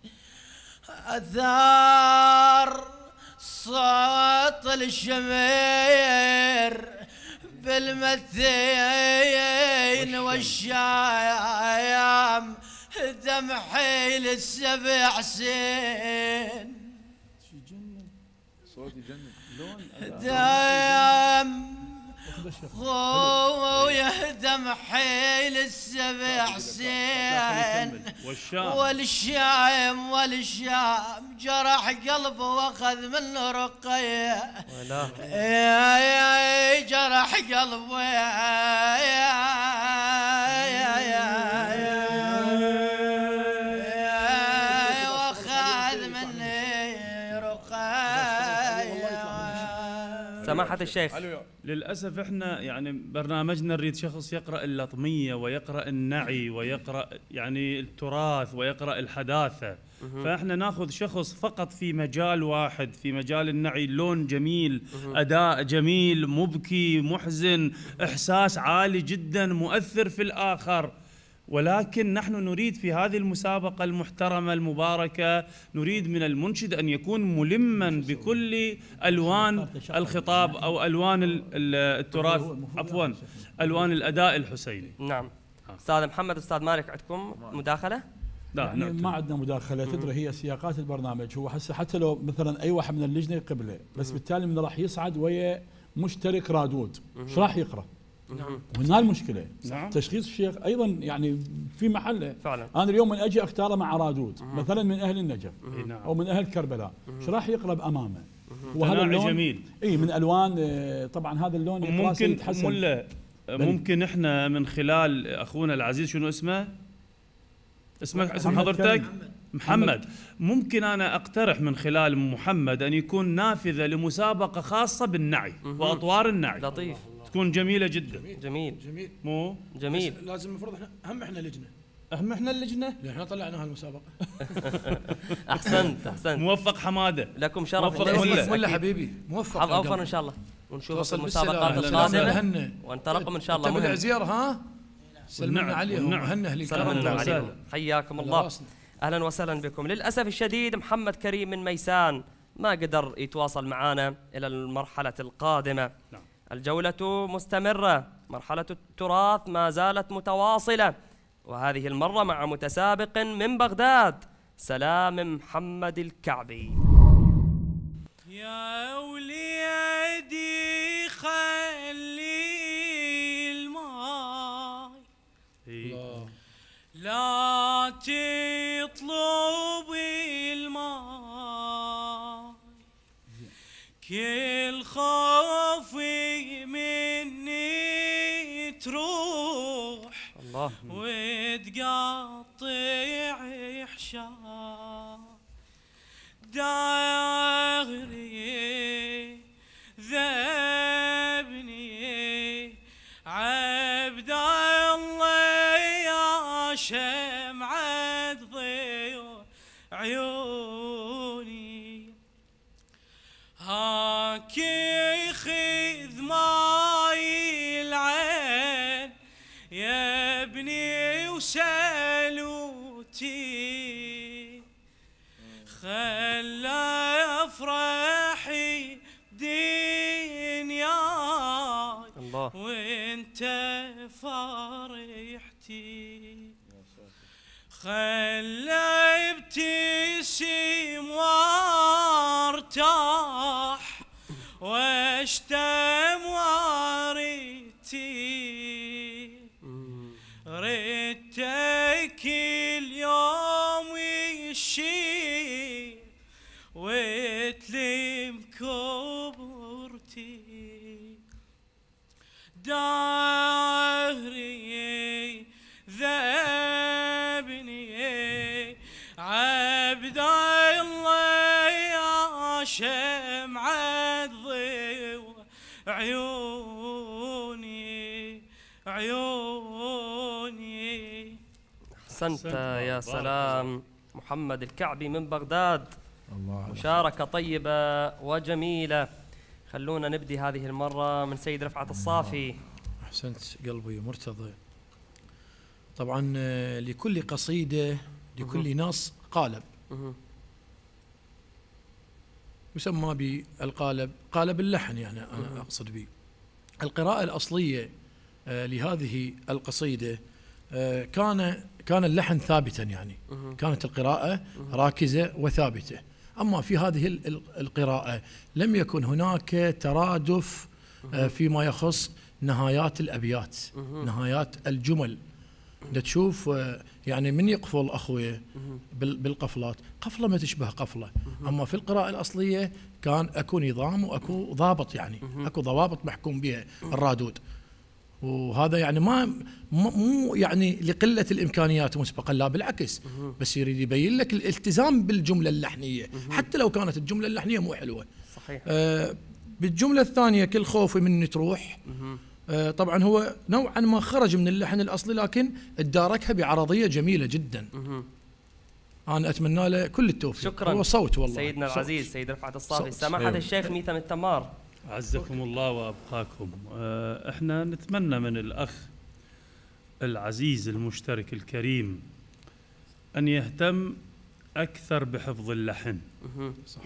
اثار صوت الشمير بالمتين والشايام دمحي للسبع سين صوت يجنن دايم دم حيل السبع سين والشام والشام جرح قلبه واخذ منه رقيه إيه، يا يا جرح قلبه إيه، يا إيه، يا يا, يا, يا سماحه الشيخ للاسف احنا يعني برنامجنا نريد شخص يقرا اللطميه ويقرا النعي ويقرا يعني التراث ويقرا الحداثه فاحنا ناخذ شخص فقط في مجال واحد في مجال النعي لون جميل اداء جميل مبكي محزن احساس عالي جدا مؤثر في الاخر ولكن نحن نريد في هذه المسابقة المحترمة المباركة نريد من المنشد أن يكون ملما بكل ألوان الخطاب أو ألوان التراث عفوا ألوان الأداء الحسيني نعم أستاذ محمد أستاذ مالك عندكم مداخلة؟ لا يعني نعم. ما عندنا مداخله تدري هي سياقات البرنامج هو هسه حتى لو مثلا اي واحد من اللجنه قبله بس بالتالي من راح يصعد ويا مشترك رادود ايش راح يقرا؟ نعم وهنا المشكله نعم. تشخيص الشيخ ايضا يعني في محله فعلا انا اليوم من اجي اختاره مع رادود مم. مثلا من اهل النجف مم. نعم. او من اهل كربلاء ايش راح يقرب امامه؟ وهذا اللون جميل اي من الوان آه، طبعا هذا اللون ممكن يتحسن ممكن احنا من خلال اخونا العزيز شنو اسمه؟ اسمك اسم حضرتك؟ محمد ممكن انا اقترح من خلال محمد ان يكون نافذه لمسابقه خاصه بالنعي واطوار النعي لطيف تكون جميله جدا جميل جميل, مو جميل لازم المفروض احنا هم احنا لجنه هم احنا اللجنه؟ لا احنا طلعنا هالمسابقه احسنت احسنت موفق حماده لكم شرف موفق ملا ملا حبيبي موفق حظ اوفر ان شاء الله ونشوف المسابقات القادمه وانت رقم ان شاء الله مهم بالعزير ها سلمنا نعم، عليهم نعم. وهنا اهل سلمنا عليهم حياكم الله اهلا وسهلا بكم للاسف الشديد محمد كريم من ميسان ما قدر يتواصل معنا الى المرحله القادمه نعم. الجولة مستمرة مرحلة التراث ما زالت متواصلة وهذه المرة مع متسابق من بغداد سلام محمد الكعبي يا وليدي خلي الماي لا تطلب الماي كل خاطر الله وتقطع حشا أحسنت يا سلام محمد الكعبي من بغداد الله مشاركة طيبة وجميلة خلونا نبدي هذه المرة من سيد رفعت الصافي أحسنت قلبي مرتضى طبعا آه، لكل قصيدة لكل نص قالب يسمى بالقالب قالب اللحن يعني أنا أقصد به القراءة الأصلية آه، لهذه القصيدة آه، كان كان اللحن ثابتا يعني كانت القراءة راكزة وثابتة أما في هذه القراءة لم يكن هناك ترادف آه، فيما يخص نهايات الأبيات نهايات الجمل تشوف آه، يعني من يقفل أخوي بالقفلات قفلة ما تشبه قفلة أما في القراءة الأصلية كان أكو نظام وأكو ضابط يعني أكو ضوابط محكوم بها الرادود وهذا يعني ما مو يعني لقله الامكانيات مسبقا لا بالعكس بس يريد يبين لك الالتزام بالجمله اللحنيه حتى لو كانت الجمله اللحنيه مو حلوه صحيح آه بالجمله الثانيه كل خوفي مني تروح آه طبعا هو نوعا ما خرج من اللحن الاصلي لكن اداركها بعرضيه جميله جدا انا اتمنى له كل التوفيق شكرا هو صوت والله سيدنا العزيز صوت. سيد رفعت الصافي سماحه الشيخ ميثم التمار عزكم الله وابقاكم آه، احنا نتمنى من الاخ العزيز المشترك الكريم ان يهتم اكثر بحفظ اللحن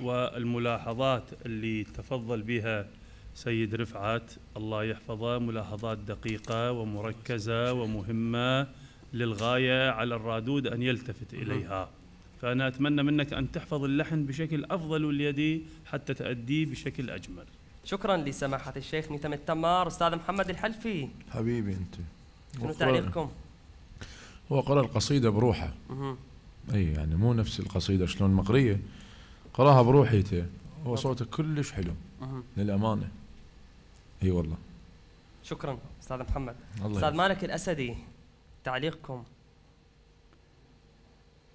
والملاحظات اللي تفضل بها سيد رفعت الله يحفظه ملاحظات دقيقه ومركزه ومهمه للغايه على الرادود ان يلتفت اليها فانا اتمنى منك ان تحفظ اللحن بشكل افضل واليدي حتى تاديه بشكل اجمل شكرا لسماحة الشيخ ميتم التمار أستاذ محمد الحلفي حبيبي أنت شنو تعليقكم؟ هو قرأ القصيدة بروحه أي يعني مو نفس القصيدة شلون مقرية قراها بروحي تي هو صوته كلش حلو مه. للأمانة أي والله شكرا أستاذ محمد أستاذ مالك الأسدي تعليقكم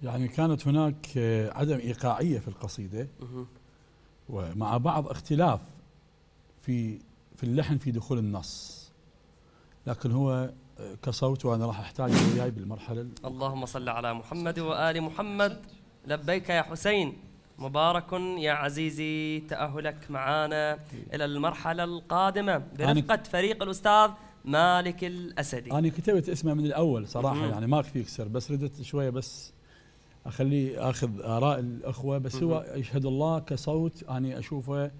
يعني كانت هناك عدم إيقاعية في القصيدة مه. ومع بعض اختلاف في في اللحن في دخول النص لكن هو آه، كصوت وانا راح احتاجه وياي بالمرحله اللهم صل على محمد وال محمد لبيك يا حسين مبارك يا عزيزي تأهلك معانا إلى المرحلة القادمة برفقة فريق الأستاذ مالك الأسدي أنا كتبت اسمه من الأول صراحة مم. يعني ما في يكسر بس ردت شوية بس أخليه أخذ آراء الأخوة بس مم. هو يشهد الله كصوت اني أشوفه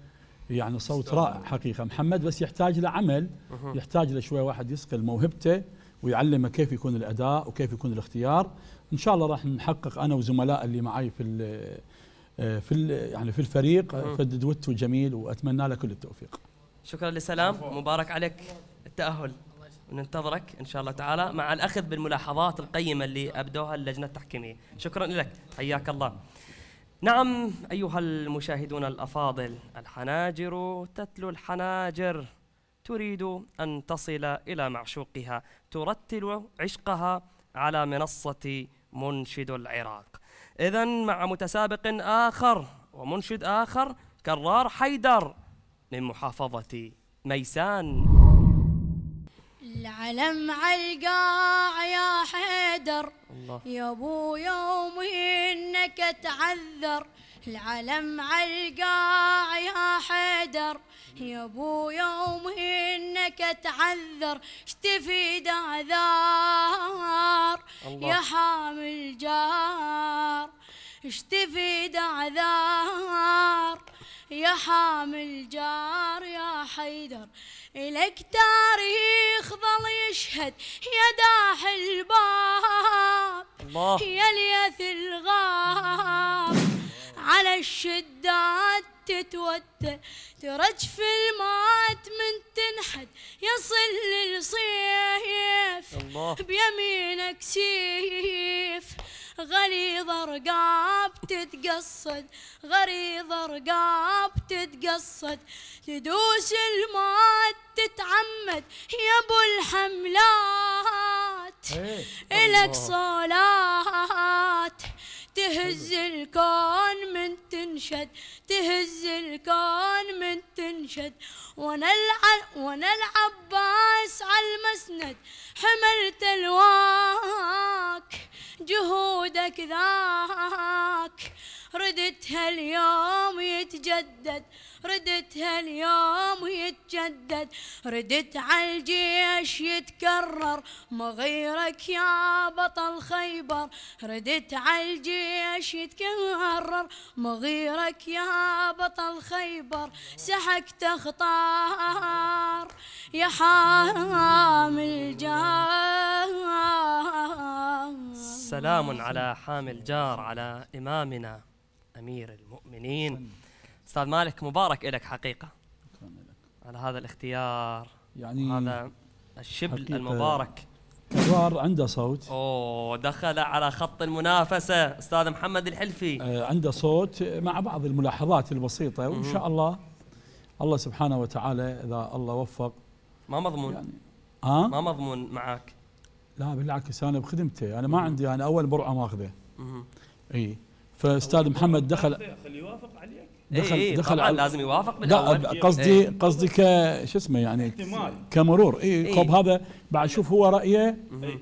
يعني صوت رائع حقيقه محمد بس يحتاج له عمل يحتاج له شويه واحد يسقل موهبته ويعلمه كيف يكون الاداء وكيف يكون الاختيار ان شاء الله راح نحقق انا وزملاء اللي معي في آه، في يعني في الفريق فد جميل واتمنى له كل التوفيق شكرا لسلام مبارك عليك التاهل وننتظرك ان شاء الله تعالى مع الاخذ بالملاحظات القيمه اللي ابدوها اللجنه التحكيميه شكرا لك حياك الله نعم أيها المشاهدون الأفاضل الحناجر تتلو الحناجر تريد أن تصل إلى معشوقها ترتل عشقها على منصة منشد العراق إذا مع متسابق آخر ومنشد آخر كرار حيدر من محافظة ميسان العلم عالقاع يا حيدر الله. يا ابو يومي انك تعذر العلم عالقاع يا حيدر يا ابو يومي انك تعذر اشتفيد اعذار يا حامل جار اشتفيد اعذار يا حامل جار يا حيدر إلك تاريخ ظل يشهد يا داح الباب الله يا ليث الغاب على الشدات تتوتر ترجف المات من تنحد يصل للصيف بيمينك سيف غليظ رقاب تتقصد غريض رقاب تتقصد تدوس المات تتعمد يا ابو الحملات إيه. الك صلاه تهز الكون من تنشد تهز الكون من تنشد وانا العباس على المسند حملت الواك جهودك ذاك ردتها اليوم يتجدد ردتها اليوم يتجدد ردت عالجيش يتكرر مغيرك يا بطل خيبر ردت عالجيش يتكرر مغيرك يا بطل خيبر سحك تخطار يا حامل جار سلام على حامل جار على إمامنا أمير المؤمنين أستاذ مالك مبارك لك حقيقة على هذا الاختيار يعني هذا الشبل المبارك كبار عنده صوت اوه دخل على خط المنافسه استاذ محمد الحلفي آه، عنده صوت مع بعض الملاحظات البسيطه وان شاء الله الله سبحانه وتعالى اذا الله وفق ما مضمون يعني ها ما مضمون معك لا بالعكس انا بخدمته انا ما عندي انا اول برعه ماخذه اي فاستاذ محمد دخل يوافق عليك دخل إيه،, إيه دخل طبعاً لازم يوافق بالاول لا قصدي إيه قصدي ك شو اسمه يعني احتمال. كمرور اي إيه كوب هذا بعد شوف هو رايه إيه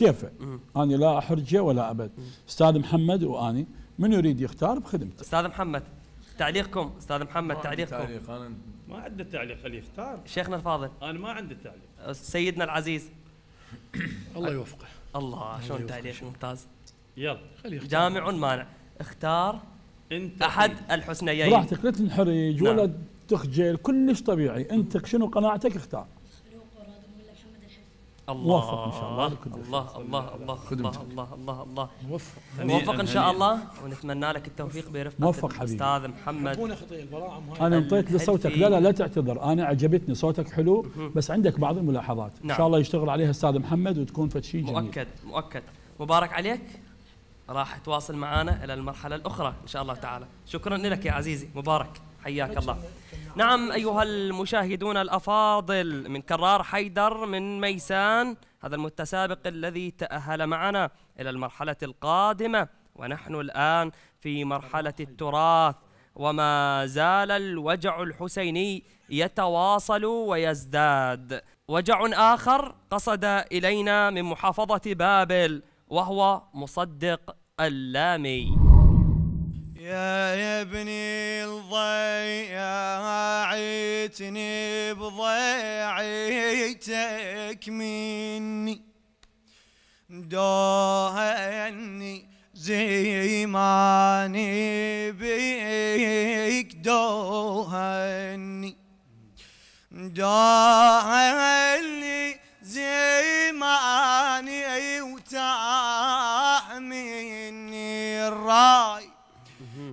إيه انا لا احرجه ولا ابد استاذ محمد واني من يريد يختار بخدمته استاذ محمد تعليقكم استاذ محمد تعليقكم تعليق انا ما عندي تعليق خليه يختار شيخنا الفاضل انا ما عندي تعليق سيدنا العزيز الله يوفقه الله شلون تعليق ممتاز يلا خليه جامع مانع اختار انت احد الحسنيين براحتك لا تنحرج نعم. ولا تخجل كلش طبيعي انت شنو قناعتك اختار الله الله ان شاء الله الله الله الله الله الله الله الله موفق موفق ان شاء الله ونتمنى لك التوفيق برفقه موفق حبيبي استاذ محمد انا انطيت لصوتك لا لا لا تعتذر انا عجبتني صوتك حلو بس عندك بعض الملاحظات نعم. ان شاء الله يشتغل عليها استاذ محمد وتكون فد شيء جميل مؤكد مؤكد مبارك عليك راح تواصل معنا الى المرحله الاخرى ان شاء الله تعالى شكرا لك يا عزيزي مبارك حياك الله نعم ايها المشاهدون الافاضل من كرار حيدر من ميسان هذا المتسابق الذي تاهل معنا الى المرحله القادمه ونحن الان في مرحله التراث وما زال الوجع الحسيني يتواصل ويزداد وجع اخر قصد الينا من محافظه بابل وهو مصدق اللامي يا ابني الضيعتني بضيعتك مني دوهني زي ما بيك دوهني دوهني زي ما اني حشاي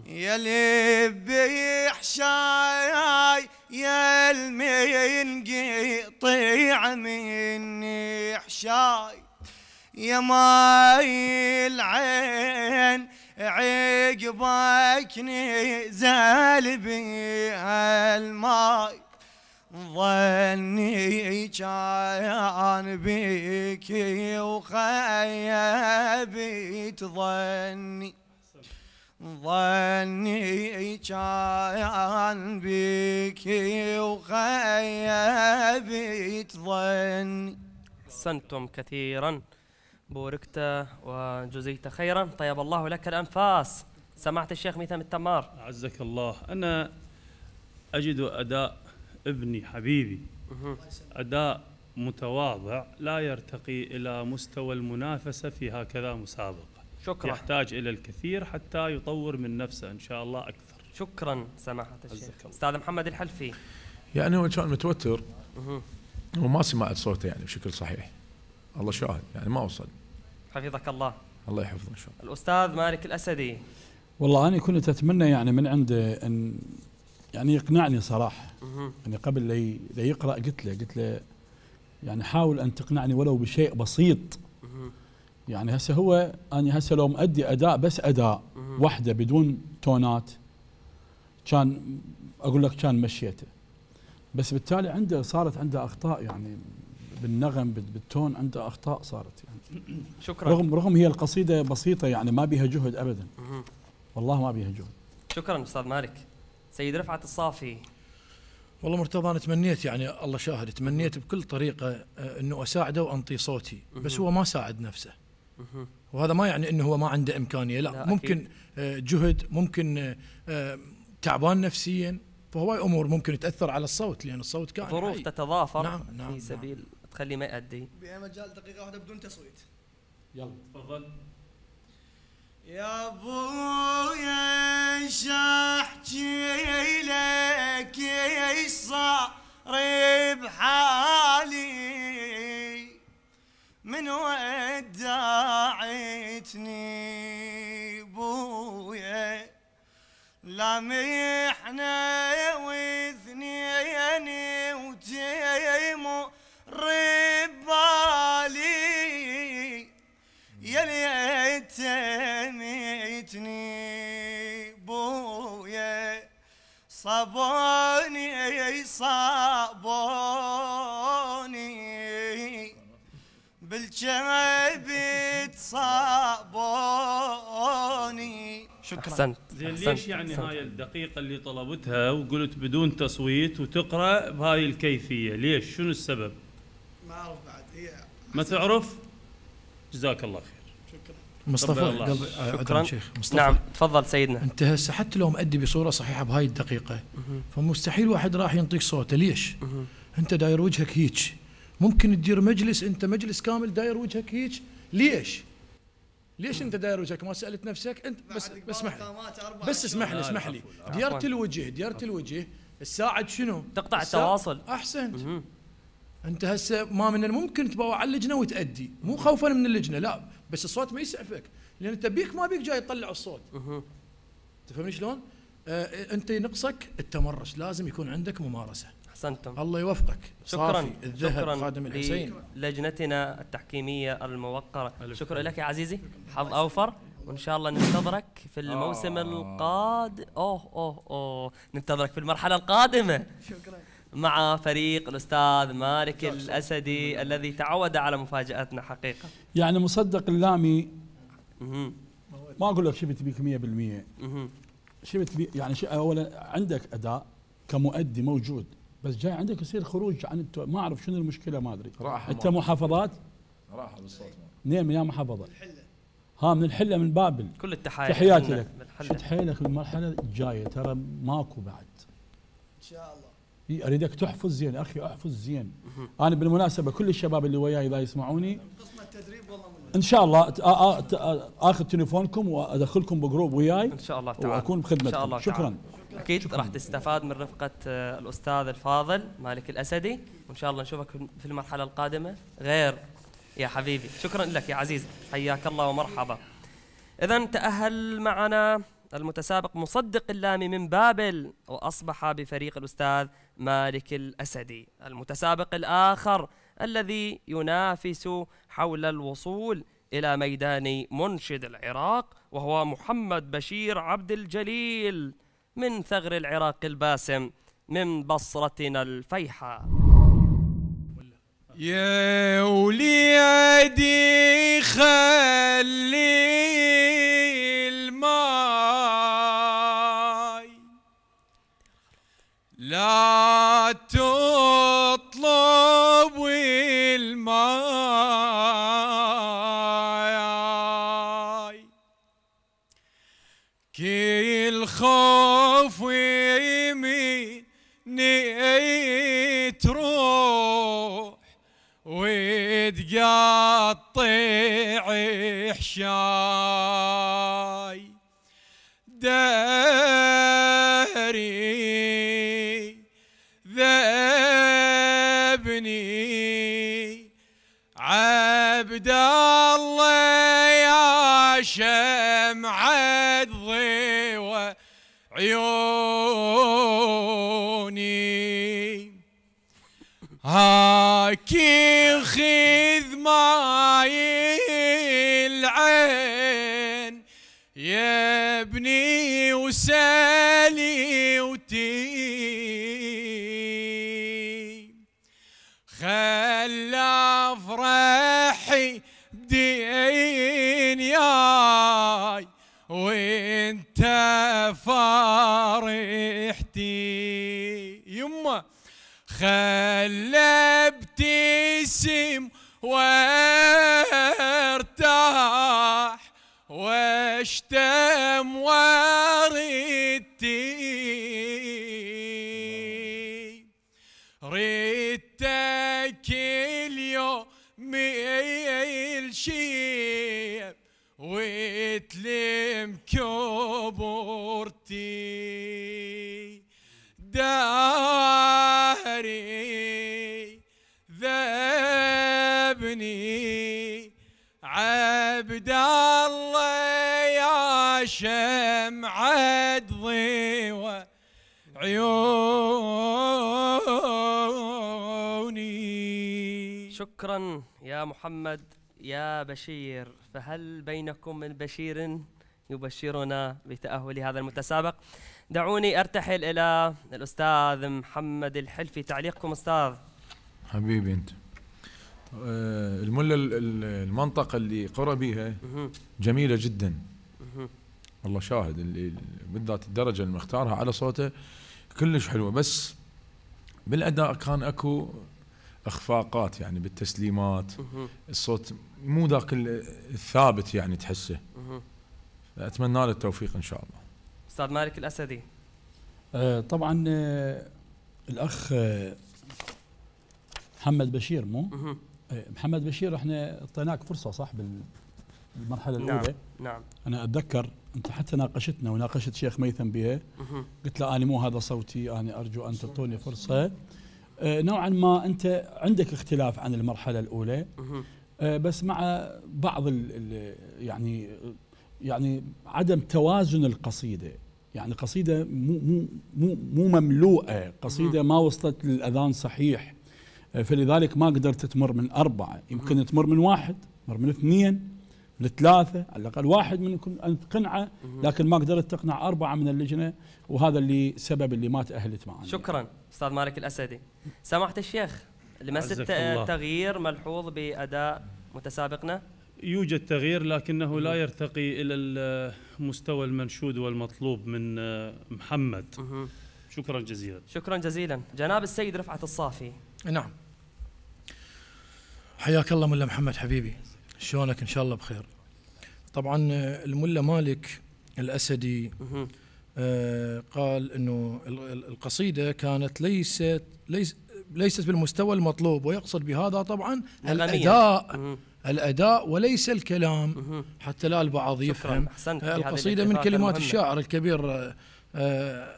يا لبي حشاي يا قطيع مني حشاي يا ماي العين عقبك نزال بيها الماي ظني كان بيك وخيبت ظني ظني كان بك وخيبت ظني أحسنتم كثيرا بوركت وجزيت خيرا طيب الله لك الأنفاس سمعت الشيخ ميثم التمار أعزك الله أنا أجد أداء ابني حبيبي أداء متواضع لا يرتقي إلى مستوى المنافسة في هكذا مسابقة شكرا يحتاج إلى الكثير حتى يطور من نفسه إن شاء الله أكثر شكرا سماحة الشيخ أستاذ محمد الحلفي يعني هو كان متوتر وما سمعت صوته يعني بشكل صحيح الله شاهد يعني ما وصل حفظك الله الله يحفظه ان شاء الله الاستاذ مالك الاسدي والله انا كنت اتمنى يعني من عنده ان يعني يقنعني صراحه يعني قبل لا يقرا قلت له قلت له يعني حاول ان تقنعني ولو بشيء بسيط يعني هسه هو اني هسه لو مؤدي أداء بس أداء وحده بدون تونات كان أقول لك كان مشيته بس بالتالي عنده صارت عنده أخطاء يعني بالنغم بالتون عنده أخطاء صارت يعني شكرا رغم رغم هي القصيدة بسيطة يعني ما بيها جهد أبدا والله ما بيها جهد شكرا أستاذ مالك سيد رفعت الصافي والله مرتضى انا تمنيت يعني الله شاهد تمنيت بكل طريقه آه، انه اساعده وانطي صوتي بس هو ما ساعد نفسه وهذا ما يعني انه هو ما عنده امكانيه لا, لا ممكن أكيد. آه، جهد ممكن آه، تعبان نفسيا فهواي امور ممكن تاثر على الصوت لان الصوت كائن ظروف تتضافر نعم نعم في نعم. سبيل نعم. تخليه ما يأدي بيها مجال دقيقه واحده بدون تصويت يلا تفضل يا ابويا شحكي لك صار بحالي من ودعتني بويا لميحنا واثنيني يعني وجيمو ربالي يا ليت بويا صابوني صابوني بالجيب صابوني شكرا احسنت ليش يعني أحسنت. هاي الدقيقه اللي طلبتها وقلت بدون تصويت وتقرا بهاي الكيفيه ليش شنو السبب ما اعرف بعد هي ما تعرف جزاك الله خير شكرا مصطفى قبل شكرا شيخ مصطفى نعم تفضل سيدنا انت هسه حتى لو مؤدي بصوره صحيحه بهاي الدقيقه فمستحيل واحد راح ينطيك صوته ليش انت داير وجهك هيك ممكن تدير مجلس انت مجلس كامل داير وجهك هيك ليش؟ ليش انت داير وجهك ما سالت نفسك انت بس بس اسمح لي بس اسمح لي اسمح لي ديرت الوجه ديرت الوجه تساعد شنو؟ تقطع التواصل احسنت انت هسه ما من الممكن تبوع على اللجنه وتادي مو خوفا من اللجنه لا بس الصوت ما يسعفك لان تبيك ما بيك جاي تطلع الصوت تفهمني شلون؟ آه انت نقصك التمرس لازم يكون عندك ممارسه احسنتم الله يوفقك شكرا شكرا خادم الحسين لجنتنا التحكيميه الموقره شكرا لك يا عزيزي حظ اوفر وان شاء الله ننتظرك في آه. الموسم القادم اوه اوه اوه ننتظرك في المرحله القادمه شكرا مع فريق الاستاذ مالك الاسدي الذي تعود على مفاجاتنا حقيقه يعني مصدق اللامي ما اقول لك شبت بيك 100% شبت بي يعني اولا عندك اداء كمؤدي موجود بس جاي عندك يصير خروج عن التو... ما اعرف شنو المشكله ما ادري راح انت محافظات راح بالصوت نعم يا محافظه الحله ها من الحله من بابل كل التحايا تحياتي لك شد حيلك للمرحله الجايه ترى ماكو بعد ان شاء الله اريدك تحفظ زين اخي احفظ زين انا بالمناسبه كل الشباب اللي وياي اذا يسمعوني قسم التدريب والله ان شاء الله اخذ تليفونكم وادخلكم بجروب وياي ان شاء الله تعالى واكون بخدمتكم شكرا تعالى. اكيد راح تستفاد من رفقه آه، الاستاذ الفاضل مالك الاسدي وان شاء الله نشوفك في المرحله القادمه غير يا حبيبي شكرا لك يا عزيز حياك الله ومرحبا اذا تاهل معنا المتسابق مصدق اللامي من بابل واصبح بفريق الاستاذ مالك الاسدي المتسابق الاخر الذي ينافس حول الوصول الى ميدان منشد العراق وهو محمد بشير عبد الجليل من ثغر العراق الباسم من بصرتنا الفيحة يا وليدي خلي تطيع حشاي داري ذابني عبد الله يا شمعة ضيوة عيوني هاكي خير ريحتي يما خلى ابتسم وارتاح واشتم وردتي ريتك اليوم شي تلم كبرتي داري ذبني عبد الله يا شمعة ضيوة عيوني شكرا يا محمد يا بشير فهل بينكم من بشير يبشرنا بتأهل هذا المتسابق دعوني أرتحل إلى الأستاذ محمد الحلفي تعليقكم أستاذ حبيبي أنت آه، الملا المنطقة اللي قرى بيها جميلة جدا والله شاهد اللي بالذات الدرجة اللي مختارها على صوته كلش حلوة بس بالأداء كان أكو إخفاقات يعني بالتسليمات الصوت مو ذاك الثابت يعني تحسه اتمنى له التوفيق ان شاء الله استاذ مالك الاسدي آه طبعا آه، الاخ آه، محمد بشير مو آه، محمد بشير احنا اعطيناك فرصه صح بالمرحله نعم، الاولى نعم, نعم. انا اتذكر انت حتى ناقشتنا وناقشت شيخ ميثم بها قلت له انا مو هذا صوتي انا ارجو ان تعطوني فرصه نوعا ما انت عندك اختلاف عن المرحله الاولى آه، بس مع بعض ال يعني يعني عدم توازن القصيده يعني قصيده مو مو مو, مملوءه قصيده ما وصلت للاذان صحيح آه، فلذلك ما قدرت تمر من اربعه يمكن تمر من واحد تمر من اثنين لثلاثة على الأقل واحد منكم انت قنعه لكن ما قدرت تقنع أربعة من اللجنة وهذا اللي سبب اللي ما تأهلت معنا شكرا أستاذ مالك الأسدي سماحة الشيخ لمس التغيير ملحوظ بأداء متسابقنا؟ يوجد تغيير لكنه لا يرتقي إلى المستوى المنشود والمطلوب من آه، محمد شكرا جزيلا شكرا جزيلا جناب السيد رفعت الصافي نعم حياك الله ملا محمد حبيبي شلونك ان شاء الله بخير طبعا آه، الملا مالك الاسدي آه، قال انه القصيده كانت ليست ليس ليست بالمستوى المطلوب ويقصد بهذا طبعا الاداء الاداء وليس الكلام حتى لا البعض يفهم القصيده من كلمات الشاعر الكبير آه،, آه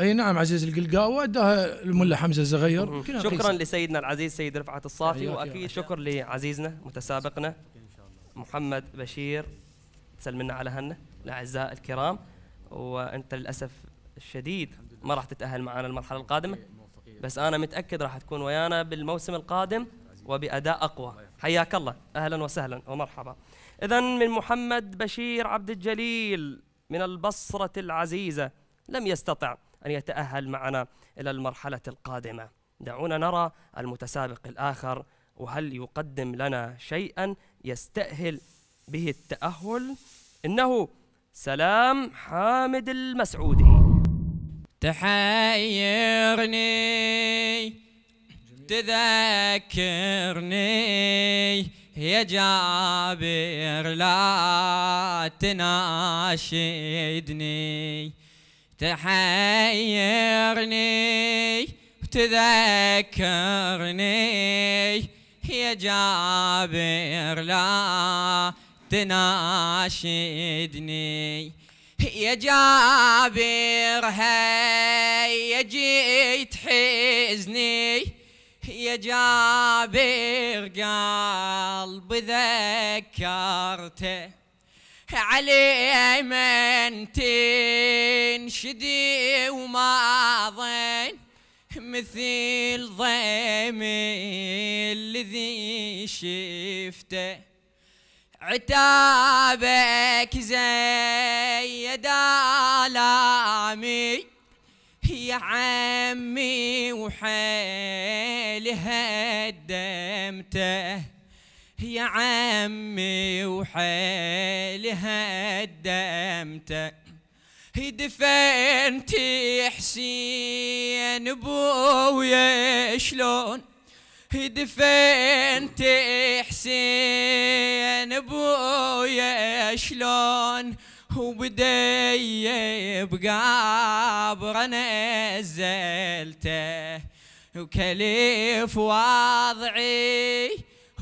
اي نعم عزيز القلقاوي اداها الملا حمزه الزغير شكرا لسيدنا العزيز سيد رفعت الصافي واكيد شكر لعزيزنا متسابقنا محمد بشير تسلمنا على هنا الاعزاء الكرام وانت للاسف الشديد ما راح تتاهل معنا المرحله القادمه إيه. بس أنا متأكد راح تكون ويانا بالموسم القادم وبأداء أقوى حياك الله أهلا وسهلا ومرحبا إذا من محمد بشير عبد الجليل من البصرة العزيزة لم يستطع أن يتأهل معنا إلى المرحلة القادمة دعونا نرى المتسابق الآخر وهل يقدم لنا شيئا يستأهل به التأهل إنه سلام حامد المسعودي تحيرني تذكرني يا جابر لا تناشدني تحيرني تذكرني يا جابر لا تناشدني يا جابر هيا جيت حزني يا جابر قلبي ذكرته علي من تنشدي وما ظن مثل ضيم الذي شفته عتابك زيد آلامي يا عمي وحيل هدمته يا عمي وحيل هدمته دفنت حسين بويا شلون دفنت حسين بويا شلون وبدي بقابر نزلته وكلف وضعي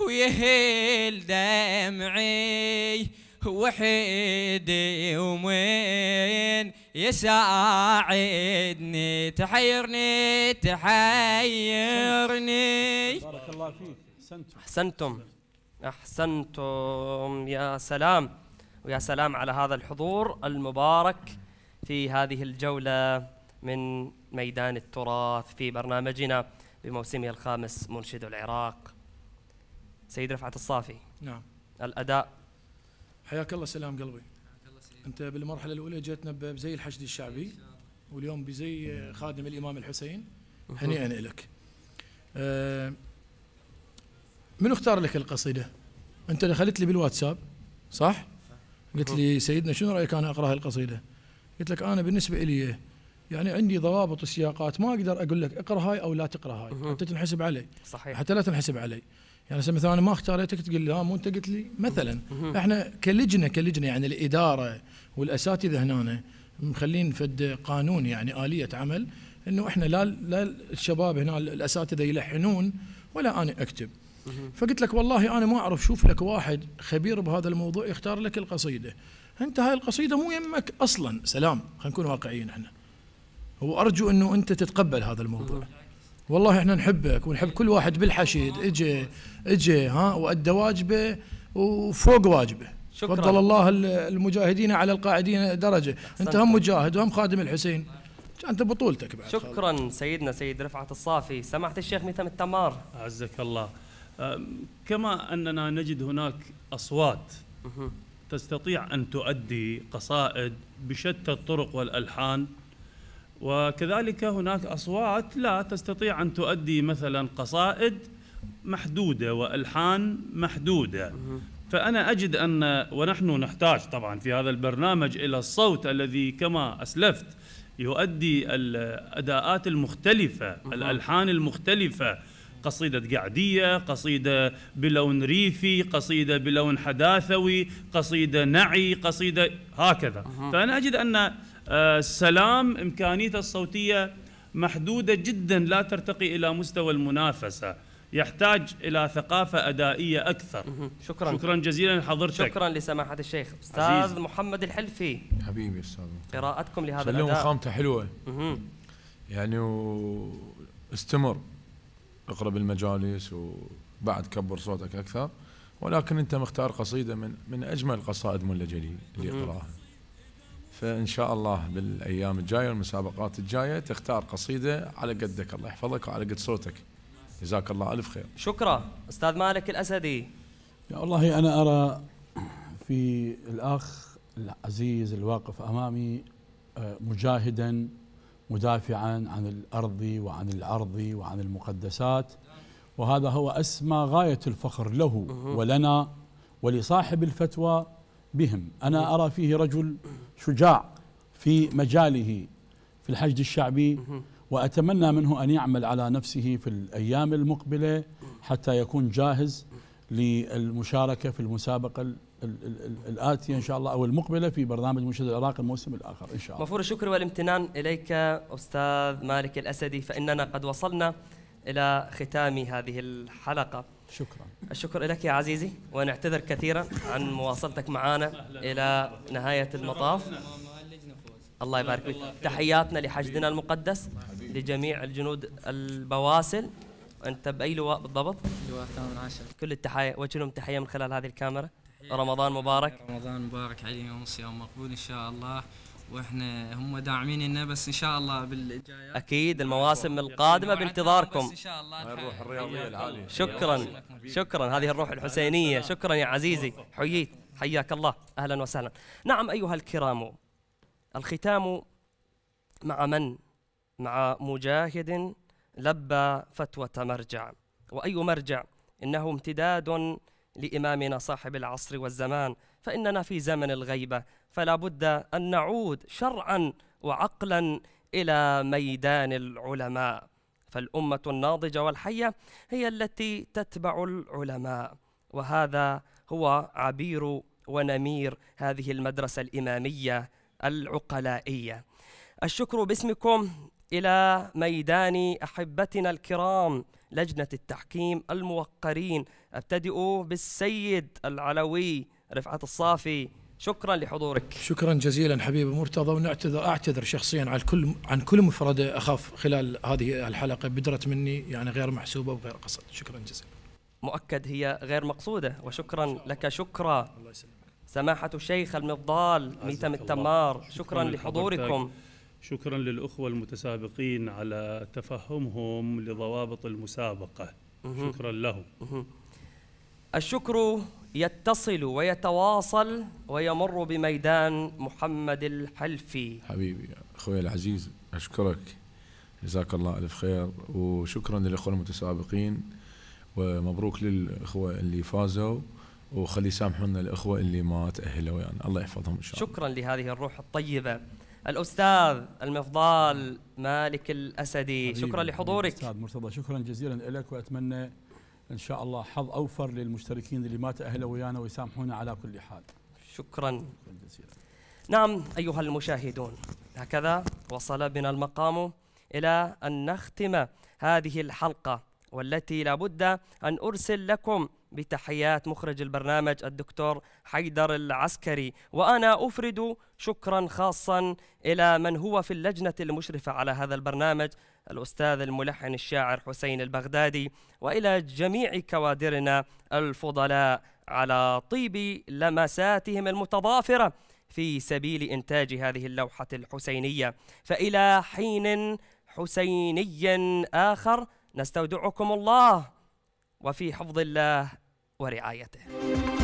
ويهل دمعي وحيدي ومين يساعدني تحيرني تحيرني بارك الله فيك أحسنتم أحسنتم أحسنتم يا سلام ويا سلام على هذا الحضور المبارك في هذه الجولة من ميدان التراث في برنامجنا بموسمه الخامس منشد العراق سيد رفعت الصافي نعم الأداء حياك الله سلام قلبي انت بالمرحله الاولى جيتنا بزي الحشد الشعبي واليوم بزي خادم الامام الحسين هنيئا لك آه، من اختار لك القصيده انت دخلت لي بالواتساب صح قلت لي سيدنا شنو رايك انا اقرا القصيده قلت لك انا بالنسبه لي يعني عندي ضوابط وسياقات ما اقدر اقول لك اقرا هاي او لا تقرا هاي حتى تنحسب علي صحيح حتى لا تنحسب علي يعني مثلا انا ما اختاريتك تقول لي لا آه، مو انت قلت لي مثلا احنا كلجنه كلجنه يعني الاداره والاساتذه هنا مخلين فد قانون يعني اليه عمل انه احنا لا لا الشباب هنا الاساتذه يلحنون ولا انا اكتب فقلت لك والله انا ما اعرف شوف لك واحد خبير بهذا الموضوع يختار لك القصيده انت هاي القصيده مو يمك اصلا سلام خلينا نكون واقعيين احنا وارجو انه انت تتقبل هذا الموضوع والله احنا نحبك ونحب كل واحد بالحشيد آه. اجى اجى ها وادى واجبه وفوق واجبه شكرا فضل الله المجاهدين على القاعدين درجه انت هم مجاهد وهم خادم الحسين انت بطولتك بعد شكرا خالد. سيدنا سيد رفعت الصافي سمحت الشيخ ميثم التمار اعزك الله كما اننا نجد هناك اصوات تستطيع ان تؤدي قصائد بشتى الطرق والالحان وكذلك هناك أصوات لا تستطيع أن تؤدي مثلا قصائد محدودة وألحان محدودة فأنا أجد أن ونحن نحتاج طبعا في هذا البرنامج إلى الصوت الذي كما أسلفت يؤدي الأداءات المختلفة الألحان المختلفة قصيدة قعدية قصيدة بلون ريفي قصيدة بلون حداثوي قصيدة نعي قصيدة هكذا فأنا أجد أن آه، سلام إمكانيته الصوتية محدودة جدا لا ترتقي إلى مستوى المنافسة يحتاج الى ثقافه ادائيه اكثر شكرا شكرا جزيلا لحضرتك شكرا لسماحه الشيخ استاذ عزيز. محمد الحلفي حبيبي استاذ قراءتكم لهذا الاداء خامته حلوه يعني استمر اقرب المجالس وبعد كبر صوتك اكثر ولكن انت مختار قصيده من من اجمل قصائد ملا جليل اللي يقراها فان شاء الله بالايام الجايه والمسابقات الجايه تختار قصيده على قدك الله يحفظك وعلى قد صوتك جزاك الله الف خير شكرا استاذ مالك الاسدي يا والله انا ارى في الاخ العزيز الواقف امامي آه، مجاهدا مدافعا عن الارض وعن العرض وعن المقدسات وهذا هو اسمى غايه الفخر له ولنا ولصاحب الفتوى بهم انا ارى فيه رجل شجاع في مجاله في الحشد الشعبي وأتمنى منه أن يعمل على نفسه في الأيام المقبلة حتى يكون جاهز للمشاركة في المسابقة الآتية إن شاء الله أو المقبلة في برنامج منشد العراق الموسم الآخر إن شاء الله مفور الشكر والامتنان إليك أستاذ مالك الأسدي فإننا قد وصلنا إلى ختام هذه الحلقة شكرا الشكر لك يا عزيزي ونعتذر كثيرا عن مواصلتك معنا إلى نهاية المطاف الله يبارك فيك تحياتنا لحشدنا المقدس لجميع الجنود البواسل أنت بأي لواء بالضبط؟ لواء الثامن عشر كل التحايا وجه لهم تحية من خلال هذه الكاميرا رمضان مبارك رمضان مبارك عليهم وصيام مقبول إن شاء الله واحنا هم داعمين لنا بس ان شاء الله بالجايات اكيد المواسم القادمه بانتظاركم ان شاء الله الروح الرياضيه العاليه شكرا شكرا هذه الروح الحسينيه شكرا يا عزيزي حييت حياك الله اهلا وسهلا نعم ايها الكرام الختام مع من مع مجاهد لبى فتوى مرجع واي مرجع انه امتداد لامامنا صاحب العصر والزمان فاننا في زمن الغيبه فلا بد أن نعود شرعا وعقلا إلى ميدان العلماء فالأمة الناضجة والحية هي التي تتبع العلماء وهذا هو عبير ونمير هذه المدرسة الإمامية العقلائية الشكر باسمكم إلى ميدان أحبتنا الكرام لجنة التحكيم الموقرين أبتدئ بالسيد العلوي رفعه الصافي شكرا لحضورك شكرا جزيلا حبيبي مرتضى ونعتذر اعتذر شخصيا عن كل عن كل مفردة اخاف خلال هذه الحلقه بدرت مني يعني غير محسوبه وغير قصد شكرا جزيلا مؤكد هي غير مقصوده وشكرا لك شكرا الله يسلمك سماحه الشيخ المفضال ميتم التمار شكرا, شكرا لحضوركم شكرا للأخوة المتسابقين على تفهمهم لضوابط المسابقة شكرا لهم الشكر يتصل ويتواصل ويمر بميدان محمد الحلفي حبيبي أخوي العزيز أشكرك جزاك الله ألف خير وشكرا للإخوة المتسابقين ومبروك للإخوة اللي فازوا وخلي يسامحونا الإخوة اللي ما تأهلوا يعني الله يحفظهم إن شاء الله شكرا لهذه الروح الطيبة الأستاذ المفضال مالك الأسدي شكرا لحضورك أستاذ مرتضى شكرا جزيلا لك وأتمنى ان شاء الله حظ اوفر للمشتركين اللي ما تاهلوا ويانا ويسامحونا على كل حال شكرا جزيلا نعم ايها المشاهدون هكذا وصل بنا المقام الى ان نختم هذه الحلقه والتي لابد ان ارسل لكم بتحيات مخرج البرنامج الدكتور حيدر العسكري وأنا أفرد شكرا خاصا إلى من هو في اللجنة المشرفة على هذا البرنامج الأستاذ الملحن الشاعر حسين البغدادي وإلى جميع كوادرنا الفضلاء على طيب لمساتهم المتضافرة في سبيل إنتاج هذه اللوحة الحسينية فإلى حين حسيني آخر نستودعكم الله وفي حفظ الله og